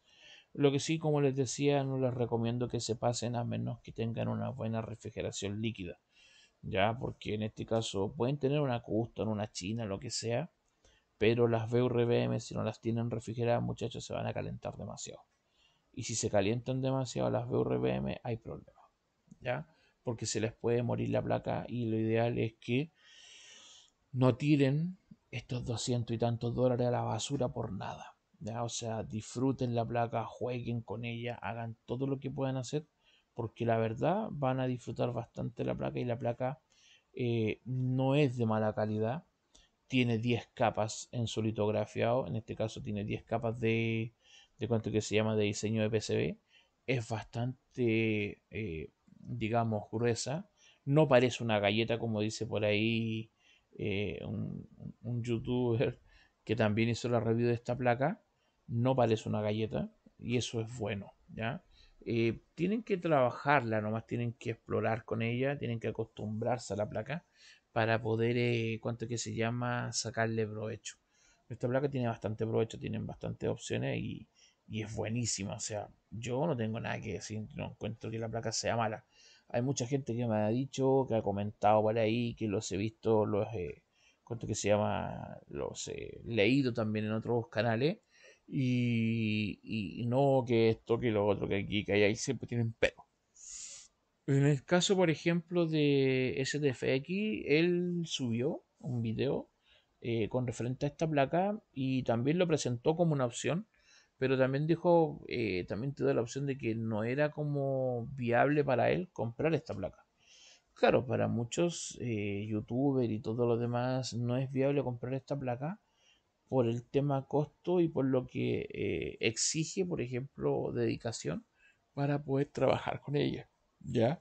Lo que sí, como les decía, no les recomiendo que se pasen a menos que tengan una buena refrigeración líquida. Ya, porque en este caso pueden tener una custom, una china, lo que sea pero las VRBM, si no las tienen refrigeradas, muchachos, se van a calentar demasiado. Y si se calientan demasiado las VRBM, hay problemas. ¿Ya? Porque se les puede morir la placa y lo ideal es que no tiren estos 200 y tantos dólares a la basura por nada. ¿ya? O sea, disfruten la placa, jueguen con ella, hagan todo lo que puedan hacer, porque la verdad van a disfrutar bastante la placa y la placa eh, no es de mala calidad tiene 10 capas en su en este caso tiene 10 capas de, de que se llama de diseño de PCB, es bastante, eh, digamos, gruesa, no parece una galleta como dice por ahí eh, un, youtuber que también hizo la review de esta placa, no parece una galleta y eso es bueno, ¿ya? Eh, tienen que trabajarla, nomás tienen que explorar con ella, tienen que acostumbrarse a la placa, para poder, eh, ¿cuánto que se llama?, sacarle provecho. Esta placa tiene bastante provecho, tienen bastantes opciones y, es buenísima. O sea, yo no tengo nada que decir, no encuentro que la placa sea mala. Hay mucha gente que me ha dicho, que ha comentado por ahí, que los he visto, los he, eh, ¿cuánto que se llama? Los he eh, leído también en otros canales. Y, no que esto, que lo otro, que aquí, que siempre tienen pero en el caso, por ejemplo, de SDFX, él subió un video eh, con referente a esta placa y también lo presentó como una opción, pero también dijo, eh, también te da la opción de que no era como viable para él comprar esta placa. Claro, para muchos eh, youtubers y todos los demás no es viable comprar esta placa por el tema costo y por lo que exige, por ejemplo, dedicación para poder trabajar con ella. ¿Ya?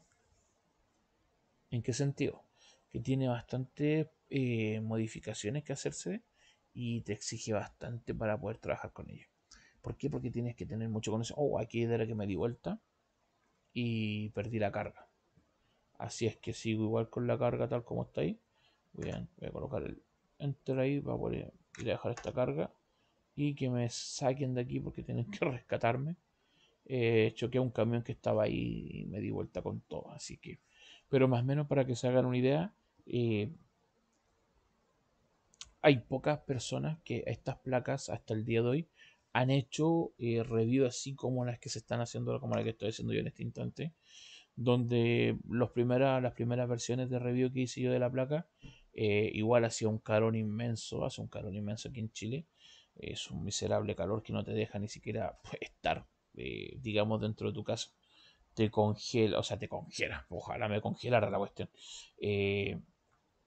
¿En qué sentido? Que tiene bastantes eh, modificaciones que hacerse y te exige bastante para poder trabajar con ella. ¿Por qué? Porque tienes que tener mucho conocimiento. Oh, aquí era que me di vuelta y perdí la carga. Así es que sigo igual con la carga tal como está ahí. Voy a, voy a colocar el enter ahí para poder ir a dejar esta carga y que me saquen de aquí porque tienen que rescatarme. Eh, choqué a un camión que estaba ahí y me di vuelta con todo. Así que, pero más o menos para que se hagan una idea, eh, hay pocas personas que estas placas hasta el día de hoy han hecho eh, review reviews así como las que se están haciendo, como la que estoy haciendo yo en este instante, donde las primeras versiones de review que hice yo de la placa, igual hacía un calor inmenso, hace un calor inmenso aquí en Chile, es un miserable calor que no te deja ni siquiera pues, estar eh, digamos, dentro de tu casa. Te congela, o sea, te congela. Ojalá me congelara la cuestión. Eh,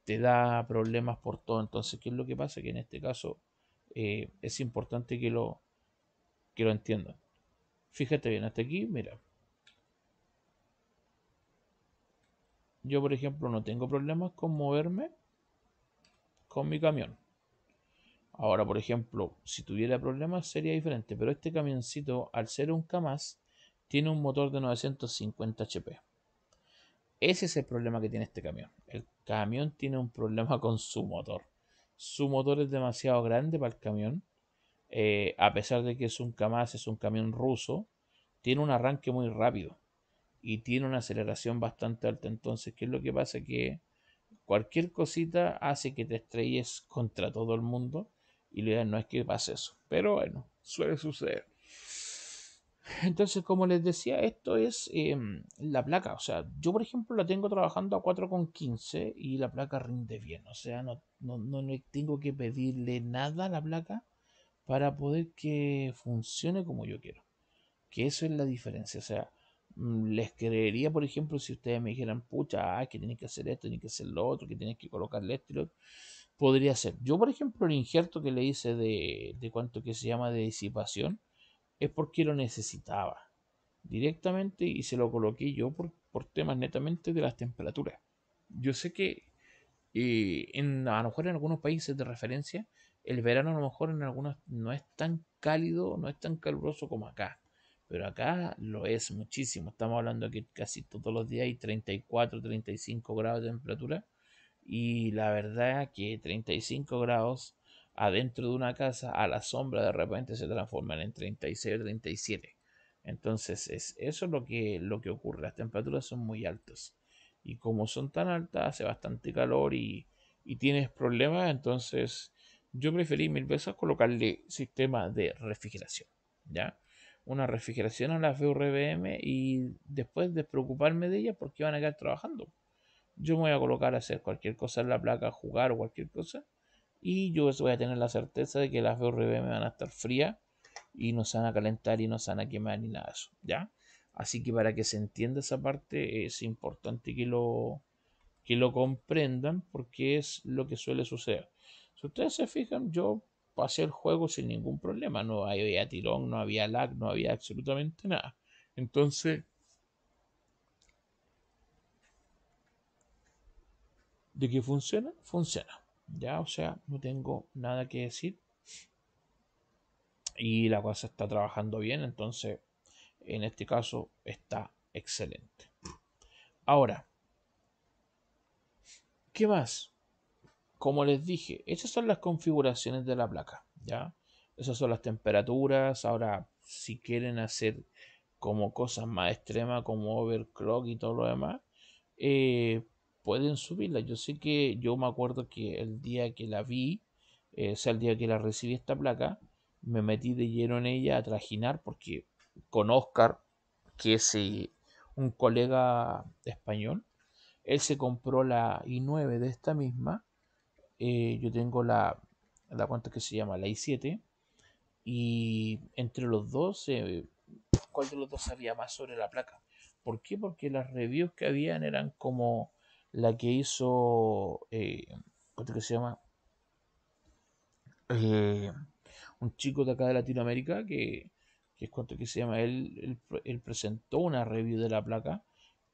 te da problemas por todo. Entonces, ¿qué es lo que pasa? Que en este caso eh, es importante que lo, que lo entiendan. Fíjate bien, hasta aquí, mira. Yo, por ejemplo, no tengo problemas con moverme con mi camión. Ahora, por ejemplo, si tuviera problemas sería diferente, pero este camioncito, al ser un Kamaz, tiene un motor de 950 HP. Ese es el problema que tiene este camión. El camión tiene un problema con su motor. Su motor es demasiado grande para el camión. Eh, a pesar de que es un Kamaz, es un camión ruso, tiene un arranque muy rápido y tiene una aceleración bastante alta. Entonces, ¿qué es lo que pasa? Que cualquier cosita hace que te estrelles contra todo el mundo y lo no es que pase eso. Pero bueno, suele suceder. Entonces, como les decía, esto es em, la placa. O sea, yo por ejemplo la tengo trabajando a 4,15 y la placa rinde bien. O sea, no, no, no, tengo que pedirle nada a la placa para poder que funcione como yo quiero. Que eso es la diferencia. O sea, mm, les creería, por ejemplo, si ustedes me dijeran, pucha, ah, que tienen que hacer esto, tienen que hacer lo otro, que tienes que colocarle esto y lo otro podría ser. Yo, por ejemplo, el injerto que le hice de, de cuanto que se llama de disipación es porque lo necesitaba directamente y se lo coloqué yo por, por temas netamente de las temperaturas. Yo sé que eh, en, a lo mejor en algunos países de referencia el verano a lo mejor en algunos no es tan cálido, no es tan caluroso como acá. Pero acá lo es muchísimo. Estamos hablando aquí casi todos los días hay 34, 35 grados de temperatura y la verdad que 35 grados adentro de una casa a la sombra de repente se transforman en 36 37. Entonces es, eso es lo que, lo que ocurre. Las temperaturas son muy altas. Y como son tan altas, hace bastante calor y, tienes problemas. Entonces yo preferí mil veces colocarle sistema de refrigeración. ¿Ya? Una refrigeración a las VRBM y después despreocuparme de ella porque van a quedar trabajando yo me voy a colocar a hacer cualquier cosa en la placa, jugar o cualquier cosa. Y yo voy a tener la certeza de que las VRB me van a estar frías y no se van a calentar y no se van a quemar ni nada de eso. ¿ya? Así que para que se entienda esa parte es importante que lo, que lo comprendan porque es lo que suele suceder. Si ustedes se fijan, yo pasé el juego sin ningún problema. No había tirón, no había lag, no había absolutamente nada. Entonces, de que funciona, funciona. Ya, o sea, no tengo nada que decir. Y la cosa está trabajando bien, entonces en este caso está excelente. Ahora, ¿qué más? Como les dije, esas son las configuraciones de la placa, ¿ya? Esas son las temperaturas. Ahora, si quieren hacer como cosas más extremas como overclock y todo lo demás, eh, pueden subirla. Yo sé que yo me acuerdo que el día que la vi, eh, o sea, el día que la recibí esta placa, me metí de lleno en ella a trajinar porque con Oscar, que es eh, un colega español, él se compró la i9 de esta misma. Eh, yo tengo la, la cuenta que se llama la i7. Y entre los dos, ¿cuál de los dos sabía más sobre la placa? ¿Por qué? Porque las reviews que habían eran como la que hizo, eh, que se llama? Eh, un chico de acá de Latinoamérica que, es cuánto que se llama, él, presentó una review de la placa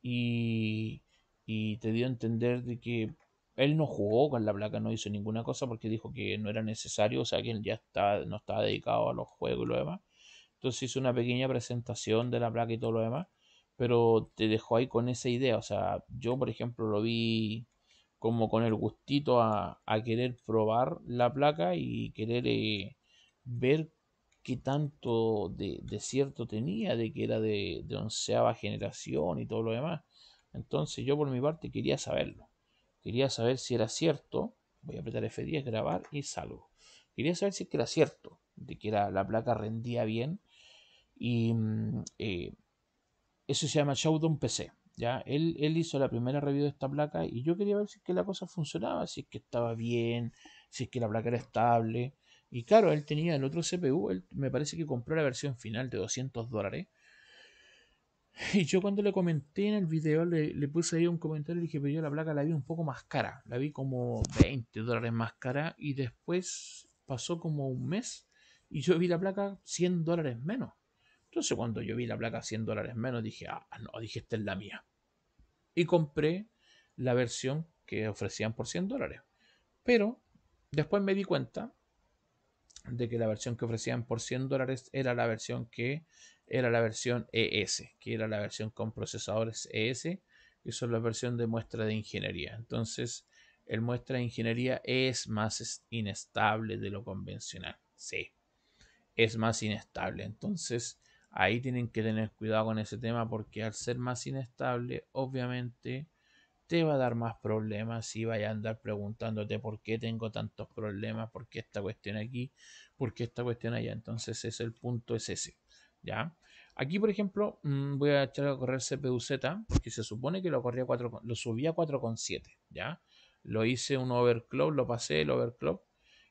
y, y te dio a entender de que él no jugó con la placa, no hizo ninguna cosa porque dijo que no era necesario, o sea que él ya está no estaba dedicado a los juegos y lo demás. Entonces hizo una pequeña presentación de la placa y todo lo demás pero te dejó ahí con esa idea. O sea, yo por ejemplo lo vi como con el gustito a, querer probar la placa y querer eh, ver qué tanto de, cierto tenía, de que era de, onceava generación y todo lo demás. Entonces yo por mi parte quería saberlo. Quería saber si era cierto. Voy a apretar F10, grabar y salgo. Quería saber si era cierto, de que la placa rendía bien. Y mm, eh, eso se llama Showdown PC. ¿ya? Él, hizo la primera review de esta placa y yo quería ver si es que la cosa funcionaba, si es que estaba bien, si es que la placa era estable. Y claro, él tenía el otro CPU, él me parece que compró la versión final de 200 dólares. Y yo cuando le comenté en el video, le, puse ahí un comentario y dije, pero yo la placa la vi un poco más cara, la vi como 20 dólares más cara y después pasó como un mes y yo vi la placa 100 dólares menos. Entonces cuando yo vi la placa 100 dólares menos, dije, ah, no, dije, esta es la mía. Y compré la versión que ofrecían por 100 dólares. Pero después me di cuenta de que la versión que ofrecían por 100 dólares era la versión que era la versión ES, que era la versión con procesadores ES, que son la versión de muestra de ingeniería. Entonces, el muestra de ingeniería es más inestable de lo convencional. Sí, es más inestable. Entonces, Ahí tienen que tener cuidado con ese tema porque al ser más inestable, obviamente te va a dar más problemas y vaya a andar preguntándote por qué tengo tantos problemas, por qué esta cuestión aquí, por qué esta cuestión allá. Entonces ese es el punto, es ese. ¿ya? Aquí, por ejemplo, mm, voy a echar a correr CPUZ, porque se supone que lo, corría 4, lo subí a 4,7, ¿ya? Lo hice un overclock, lo pasé el overclock,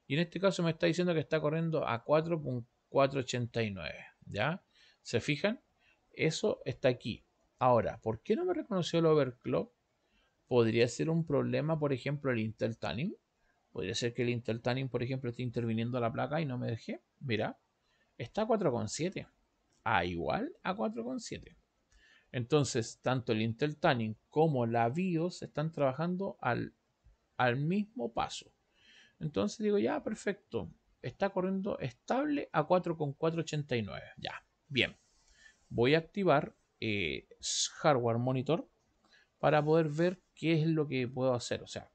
y en este caso me está diciendo que está corriendo a 4.489, ¿ya? ¿Se fijan? Eso está aquí. Ahora, ¿por qué no me reconoció el overclock? ¿Podría ser un problema, por ejemplo, el Intel Tanning? ¿Podría ser que el Intel Tanning, por ejemplo, esté interviniendo la placa y no me dejé. Mira, está a 4,7. A igual a 4,7. Entonces, tanto el Intel Tanning como la BIOS están trabajando al, al mismo paso. Entonces digo, ya, perfecto. Está corriendo estable a 4,489. Ya. Bien, voy a activar eh, Hardware Monitor para poder ver qué es lo que puedo hacer. O sea,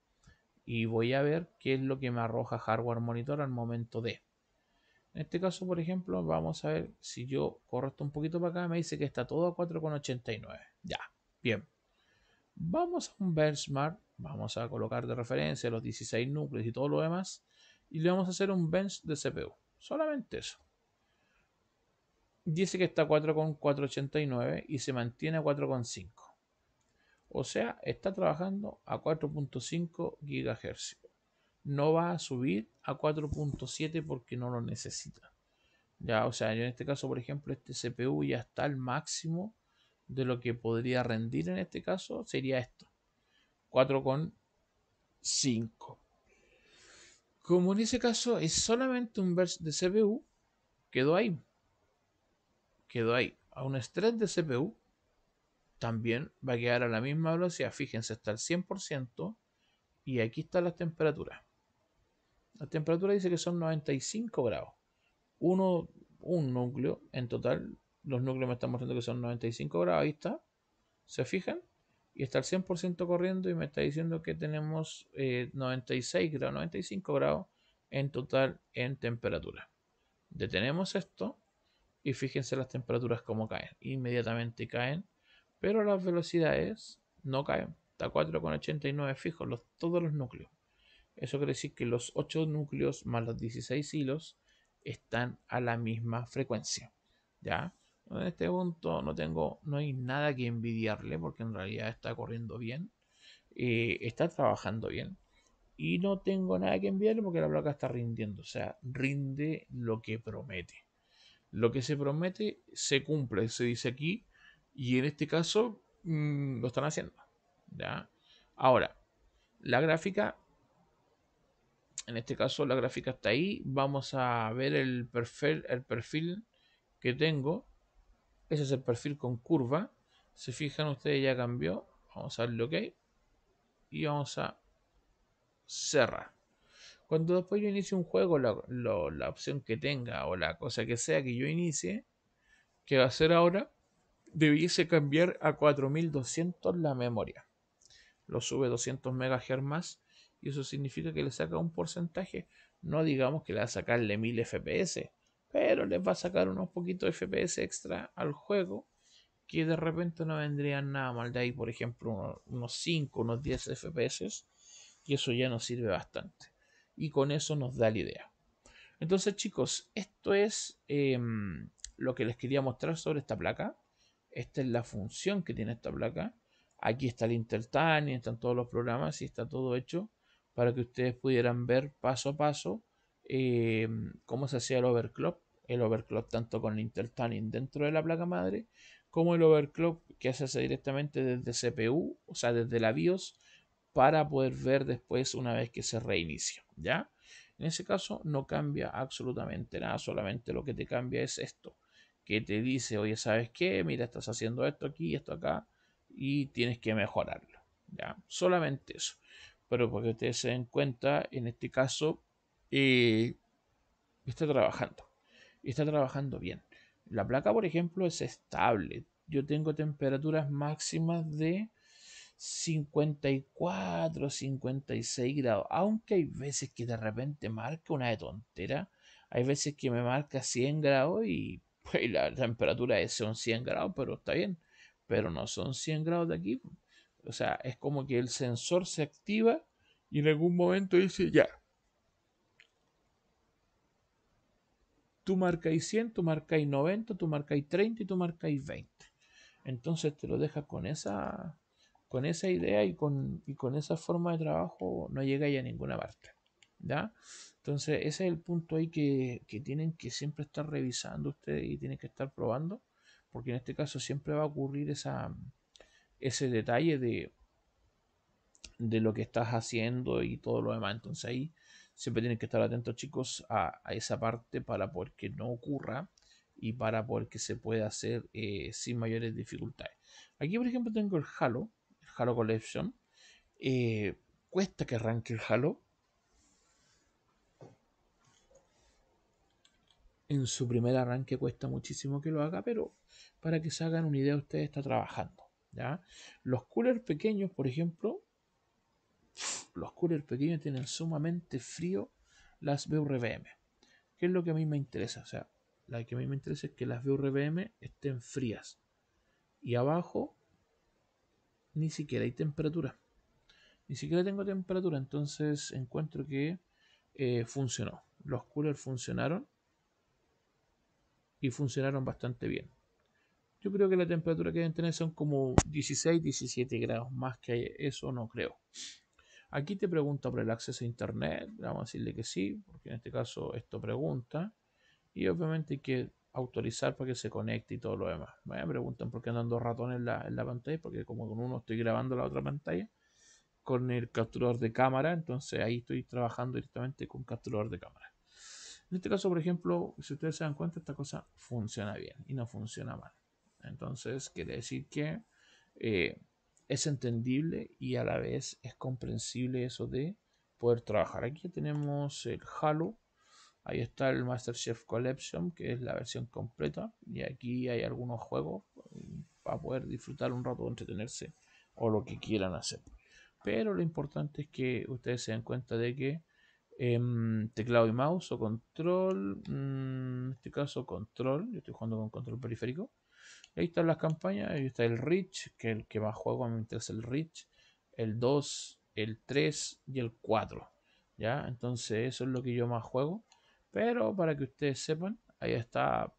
y voy a ver qué es lo que me arroja Hardware Monitor al momento de. En este caso, por ejemplo, vamos a ver si yo corro esto un poquito para acá, me dice que está todo a 4,89. Ya, bien. Vamos a un benchmark, vamos a colocar de referencia los 16 núcleos y todo lo demás, y le vamos a hacer un bench de CPU. Solamente eso dice que está 4,489 y se mantiene a 4,5. O sea, está trabajando a 4.5 GHz. No va a subir a 4.7 porque no lo necesita. Ya, o sea, yo en este caso, por ejemplo, este CPU ya está al máximo de lo que podría rendir en este caso, sería esto. 4,5. Como en ese caso es solamente un burst de CPU, quedó ahí quedó ahí. A un estrés de CPU también va a quedar a la misma velocidad. Fíjense, está al 100%. Y aquí está la temperatura La temperatura dice que son 95 grados. Uno, un núcleo, en total, los núcleos me están mostrando que son 95 grados. Ahí está. ¿Se fijan? Y está al 100% corriendo y me está diciendo que tenemos 96 eh, grados, 95 grados en total en temperatura. Detenemos esto y fíjense las temperaturas como caen. Inmediatamente caen, pero las velocidades no caen. Está 4,89 fijos todos los núcleos. Eso quiere decir que los 8 núcleos más los 16 hilos están a la misma frecuencia. ¿Ya? En este punto no tengo, no hay nada que envidiarle porque en realidad está corriendo bien, eh, está trabajando bien y no tengo nada que envidiarle. porque la placa está rindiendo, o sea, rinde lo que promete. Lo que se promete se cumple, se dice aquí, y en este caso mm, lo están haciendo. Ahora, la gráfica, en este caso la gráfica está ahí, vamos a ver el perfil, el perfil que tengo, ese es el perfil con curva, se fijan ustedes ya cambió, vamos a darle ok, y vamos a cerrar. Cuando después yo inicie un juego, la, opción que tenga o la cosa que sea que yo inicie, que va a ser ahora, debiese cambiar a 4200 la memoria. Lo sube 200 MHz más y eso significa que le saca un porcentaje. No digamos que le va a sacarle 1000 FPS, pero les va a sacar unos poquitos FPS extra al juego que de repente no vendrían nada mal de ahí, por ejemplo, unos, unos 5, unos 10 FPS y eso ya nos sirve bastante y con eso nos da la idea. Entonces chicos, esto es em, lo que les quería mostrar sobre esta placa. Esta es la función que tiene esta placa. Aquí está el tan están todos los programas y está todo hecho para que ustedes pudieran ver paso a paso em, cómo se hacía el overclock. El overclock tanto con el intertanning dentro de la placa madre como el overclock que se hace directamente desde CPU, o sea, desde la BIOS para poder ver después una vez que se reinicia, ¿ya? En ese caso no cambia absolutamente nada, solamente lo que te cambia es esto, que te dice, oye, ¿sabes qué? Mira, estás haciendo esto aquí, esto acá, y tienes que mejorarlo, ¿ya? Solamente eso. Pero porque ustedes se den cuenta, en este caso, eh, está trabajando, está trabajando bien. La placa, por ejemplo, es estable. Yo tengo temperaturas máximas de 54, 56 grados. Aunque hay veces que de repente marca una de tontera. Hay veces que me marca 100 grados y pues, la temperatura es son 100 grados, pero está bien. Pero no son 100 grados de aquí. O sea, es como que el sensor se activa y en algún momento dice ya. Tú y 100, tú y 90, tú y 30 y tú y 20. Entonces te lo dejas con esa con esa idea y con, con esa forma de trabajo no llega ya a ninguna parte. ¿ya? Entonces, ese es el punto ahí que, tienen que siempre estar revisando ustedes y tienen que estar probando, porque en este caso siempre va a ocurrir esa, ese detalle de, de lo que estás haciendo y todo lo demás. Entonces, ahí siempre tienen que estar atentos, chicos, a, esa parte para poder que no ocurra y para poder que se pueda hacer eh, sin mayores dificultades. Aquí, por ejemplo, tengo el Halo Halo Collection. Eh, cuesta que arranque el Halo. En su primer arranque cuesta muchísimo que lo haga, pero para que se hagan una idea, usted está trabajando. ¿ya? Los coolers pequeños, por ejemplo, los coolers pequeños tienen sumamente frío las VRBM. Que es lo que a mí me interesa? O sea, la que a mí me interesa es que las VRBM estén frías. Y abajo ni siquiera hay temperatura. Ni siquiera tengo temperatura, entonces encuentro que eh, funcionó. Los coolers funcionaron y funcionaron bastante bien. Yo creo que la temperatura que deben tener son como 16, 17 grados, más que eso no creo. Aquí te pregunta por el acceso a internet, vamos a decirle que sí, porque en este caso esto pregunta. Y obviamente que autorizar para que se conecte y todo lo demás. Me preguntan por qué andan dos ratones en la, pantalla, porque como con uno estoy grabando la otra pantalla con el capturador de cámara, entonces ahí estoy trabajando directamente con capturador de cámara. En este caso, por ejemplo, si ustedes se dan cuenta, esta cosa funciona bien y no funciona mal. Entonces, quiere decir que eh, es entendible y a la vez es comprensible eso de poder trabajar. Aquí tenemos el Halo Ahí está el MasterChef Collection, que es la versión completa. Y aquí hay algunos juegos eh, para poder disfrutar un rato, entretenerse o lo que quieran hacer. Pero lo importante es que ustedes se den cuenta de que em, teclado y mouse o control, mm, en este caso control, yo estoy jugando con control periférico. Ahí están las campañas, ahí está el Rich, que es el que más juego, me interesa el Rich, el 2, el 3 y el 4. ¿Ya? Entonces eso es lo que yo más juego pero para que ustedes sepan, ahí está.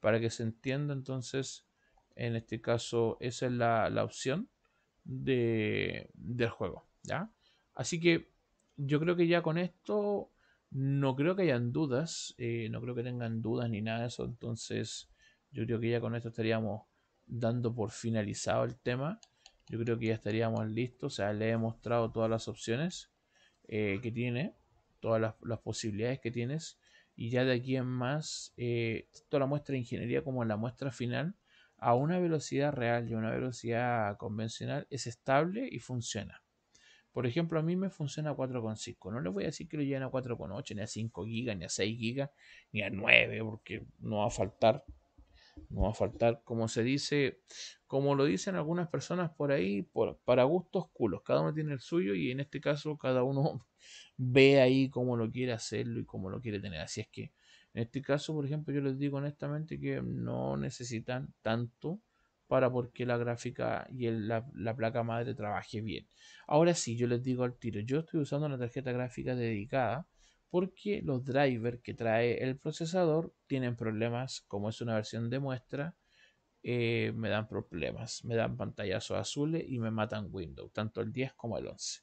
Para que se entienda entonces, en este caso, esa es la, opción del juego. ¿ya? Así que yo creo que ya con esto no creo que hayan dudas, eh, no creo que tengan dudas ni nada de eso, entonces yo creo que ya con esto estaríamos dando por finalizado el tema, yo creo que ya estaríamos listos, o sea, le he mostrado todas las opciones eh, que tiene, todas las, posibilidades que tienes y ya de aquí en más, eh, tanto la muestra de ingeniería como la muestra final, a una velocidad real y una velocidad convencional es estable y funciona. Por ejemplo, a mí me funciona a 4,5. No les voy a decir que lo lleven a 4,8, ni a 5 gigas, ni a 6 gigas ni a 9, porque no va a faltar no va a faltar, como se dice, como lo dicen algunas personas por ahí, por, para gustos culos. Cada uno tiene el suyo y en este caso cada uno ve ahí cómo lo quiere hacerlo y cómo lo quiere tener. Así es que en este caso, por ejemplo, yo les digo honestamente que no necesitan tanto para porque la gráfica y la, la, placa madre trabaje bien. Ahora sí, yo les digo al tiro, yo estoy usando una tarjeta gráfica dedicada porque los drivers que trae el procesador tienen problemas, como es una versión de muestra, eh, me dan problemas, me dan pantallazos azules y me matan Windows, tanto el 10 como el 11.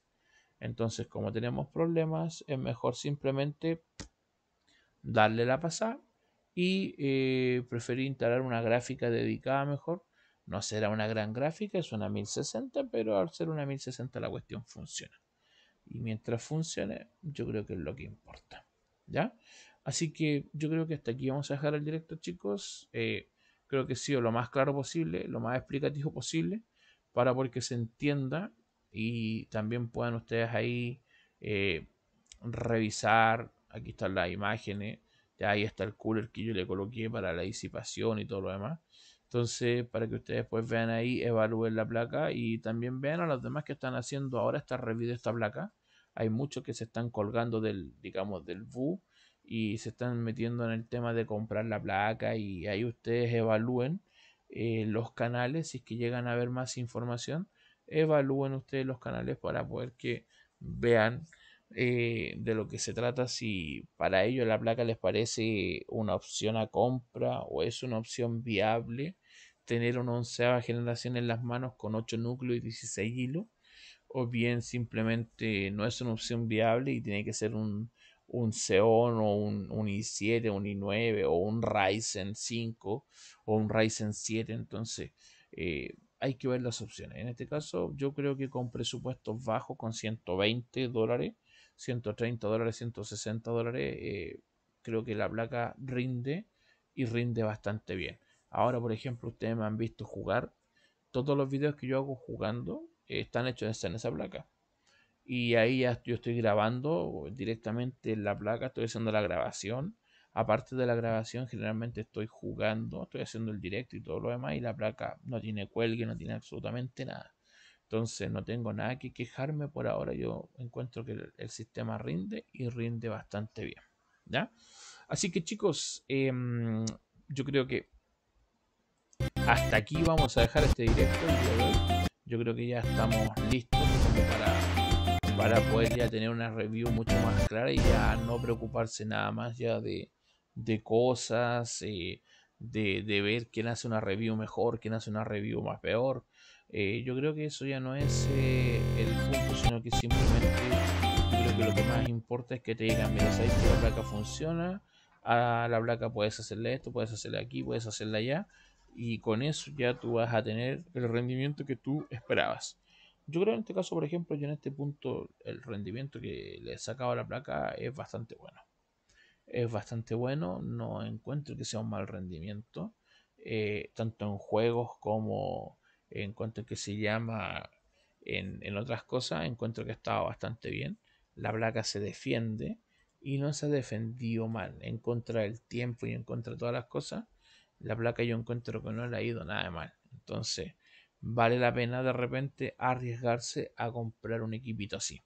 Entonces, como tenemos problemas, es mejor simplemente darle la pasada y eh, preferir instalar una gráfica dedicada mejor. No será una gran gráfica, es una 1060, pero al ser una 1060 la cuestión funciona. Y mientras funcione, yo creo que es lo que importa. ¿Ya? Así que yo creo que hasta aquí vamos a dejar el directo, chicos. Eh, creo que ha sido lo más claro posible, lo más explicativo posible, para porque se entienda y también puedan ustedes ahí eh, revisar. Aquí están las imágenes, ya ahí está el cooler que yo le coloqué para la disipación y todo lo demás. Entonces, para que ustedes pues vean ahí, evalúen la placa y también vean a los demás que están haciendo ahora esta review de esta placa. Hay muchos que se están colgando del, digamos, del VU y se están metiendo en el tema de comprar la placa y ahí ustedes evalúen eh, los canales, si es que llegan a ver más información, evalúen ustedes los canales para poder que vean eh, de lo que se trata, si para ellos la placa les parece una opción a compra o es una opción viable tener una onceava generación en las manos con 8 núcleos y 16 hilos, o bien simplemente no es una opción viable y tiene que ser un, un Xeon o un, un, i7, un i9 o un Ryzen 5 o un Ryzen 7. Entonces eh, hay que ver las opciones. En este caso yo creo que con presupuestos bajos, con 120 dólares, 130 dólares, 160 dólares, eh, creo que la placa rinde y rinde bastante bien. Ahora, por ejemplo, ustedes me han visto jugar. Todos los videos que yo hago jugando eh, están hechos en esa placa. Y ahí ya yo estoy grabando directamente en la placa, estoy haciendo la grabación. Aparte de la grabación, generalmente estoy jugando, estoy haciendo el directo y todo lo demás. Y la placa no tiene cuelgue, no tiene absolutamente nada. Entonces no tengo nada que quejarme por ahora. Yo encuentro que el, sistema rinde y rinde bastante bien. ¿ya? Así que chicos, em, yo creo que hasta aquí vamos a dejar este directo. Yo creo que ya estamos listos para, para poder ya tener una review mucho más clara y ya no preocuparse nada más ya de, de cosas, eh, de, de ver quién hace una review mejor, quién hace una review más peor eh, yo creo que eso ya no es eh, el punto, sino que simplemente creo que lo que más importa es que te digan, mira, sabes que la placa funciona, a la placa puedes hacerle esto, puedes hacerle aquí, puedes hacerle allá, y con eso ya tú vas a tener el rendimiento que tú esperabas. Yo creo en este caso, por ejemplo, yo en este punto el rendimiento que le he sacado a la placa es bastante bueno. Es bastante bueno, no encuentro que sea un mal rendimiento, eh, tanto en juegos como en a que se llama en, otras cosas, encuentro que estaba bastante bien. La placa se defiende y no se ha defendido mal en contra del tiempo y en contra de todas las cosas. La placa yo encuentro que no le ha ido nada mal. Entonces, vale la pena de repente arriesgarse a comprar un equipito así.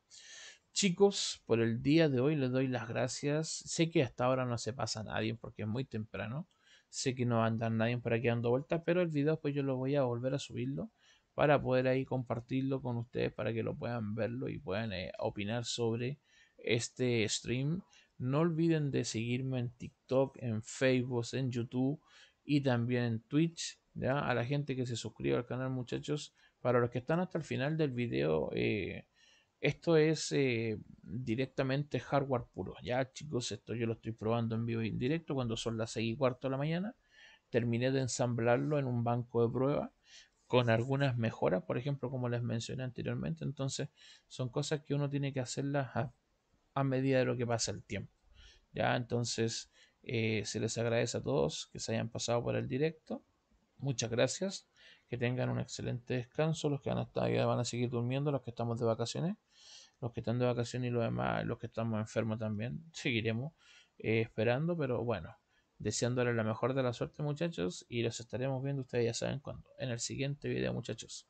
Chicos, por el día de hoy les doy las gracias. Sé que hasta ahora no se pasa a nadie porque es muy temprano. Sé que no va nadie por aquí dando vueltas, pero el video pues yo lo voy a volver a subirlo para poder ahí compartirlo con ustedes para que lo puedan verlo y puedan eh, opinar sobre este stream. No olviden de seguirme en TikTok, en Facebook, en YouTube y también en Twitch. ¿ya? A la gente que se suscribe al canal, muchachos. Para los que están hasta el final del video, eh, esto es eh, directamente hardware puro. Ya chicos, esto yo lo estoy probando en vivo y en directo cuando son las 6 y cuarto de la mañana. Terminé de ensamblarlo en un banco de prueba con algunas mejoras, por ejemplo, como les mencioné anteriormente. Entonces, son cosas que uno tiene que hacerlas a, medida de lo que pasa el tiempo. Ya, entonces, eh, se les agradece a todos que se hayan pasado por el directo. Muchas gracias. Que tengan un excelente descanso. Los que van a, estar, van a seguir durmiendo, los que estamos de vacaciones los que están de vacaciones y los demás, los que estamos enfermos también, seguiremos eh, esperando, pero bueno, deseándoles la mejor de la suerte muchachos y los estaremos viendo ustedes ya saben cuándo, en el siguiente video muchachos.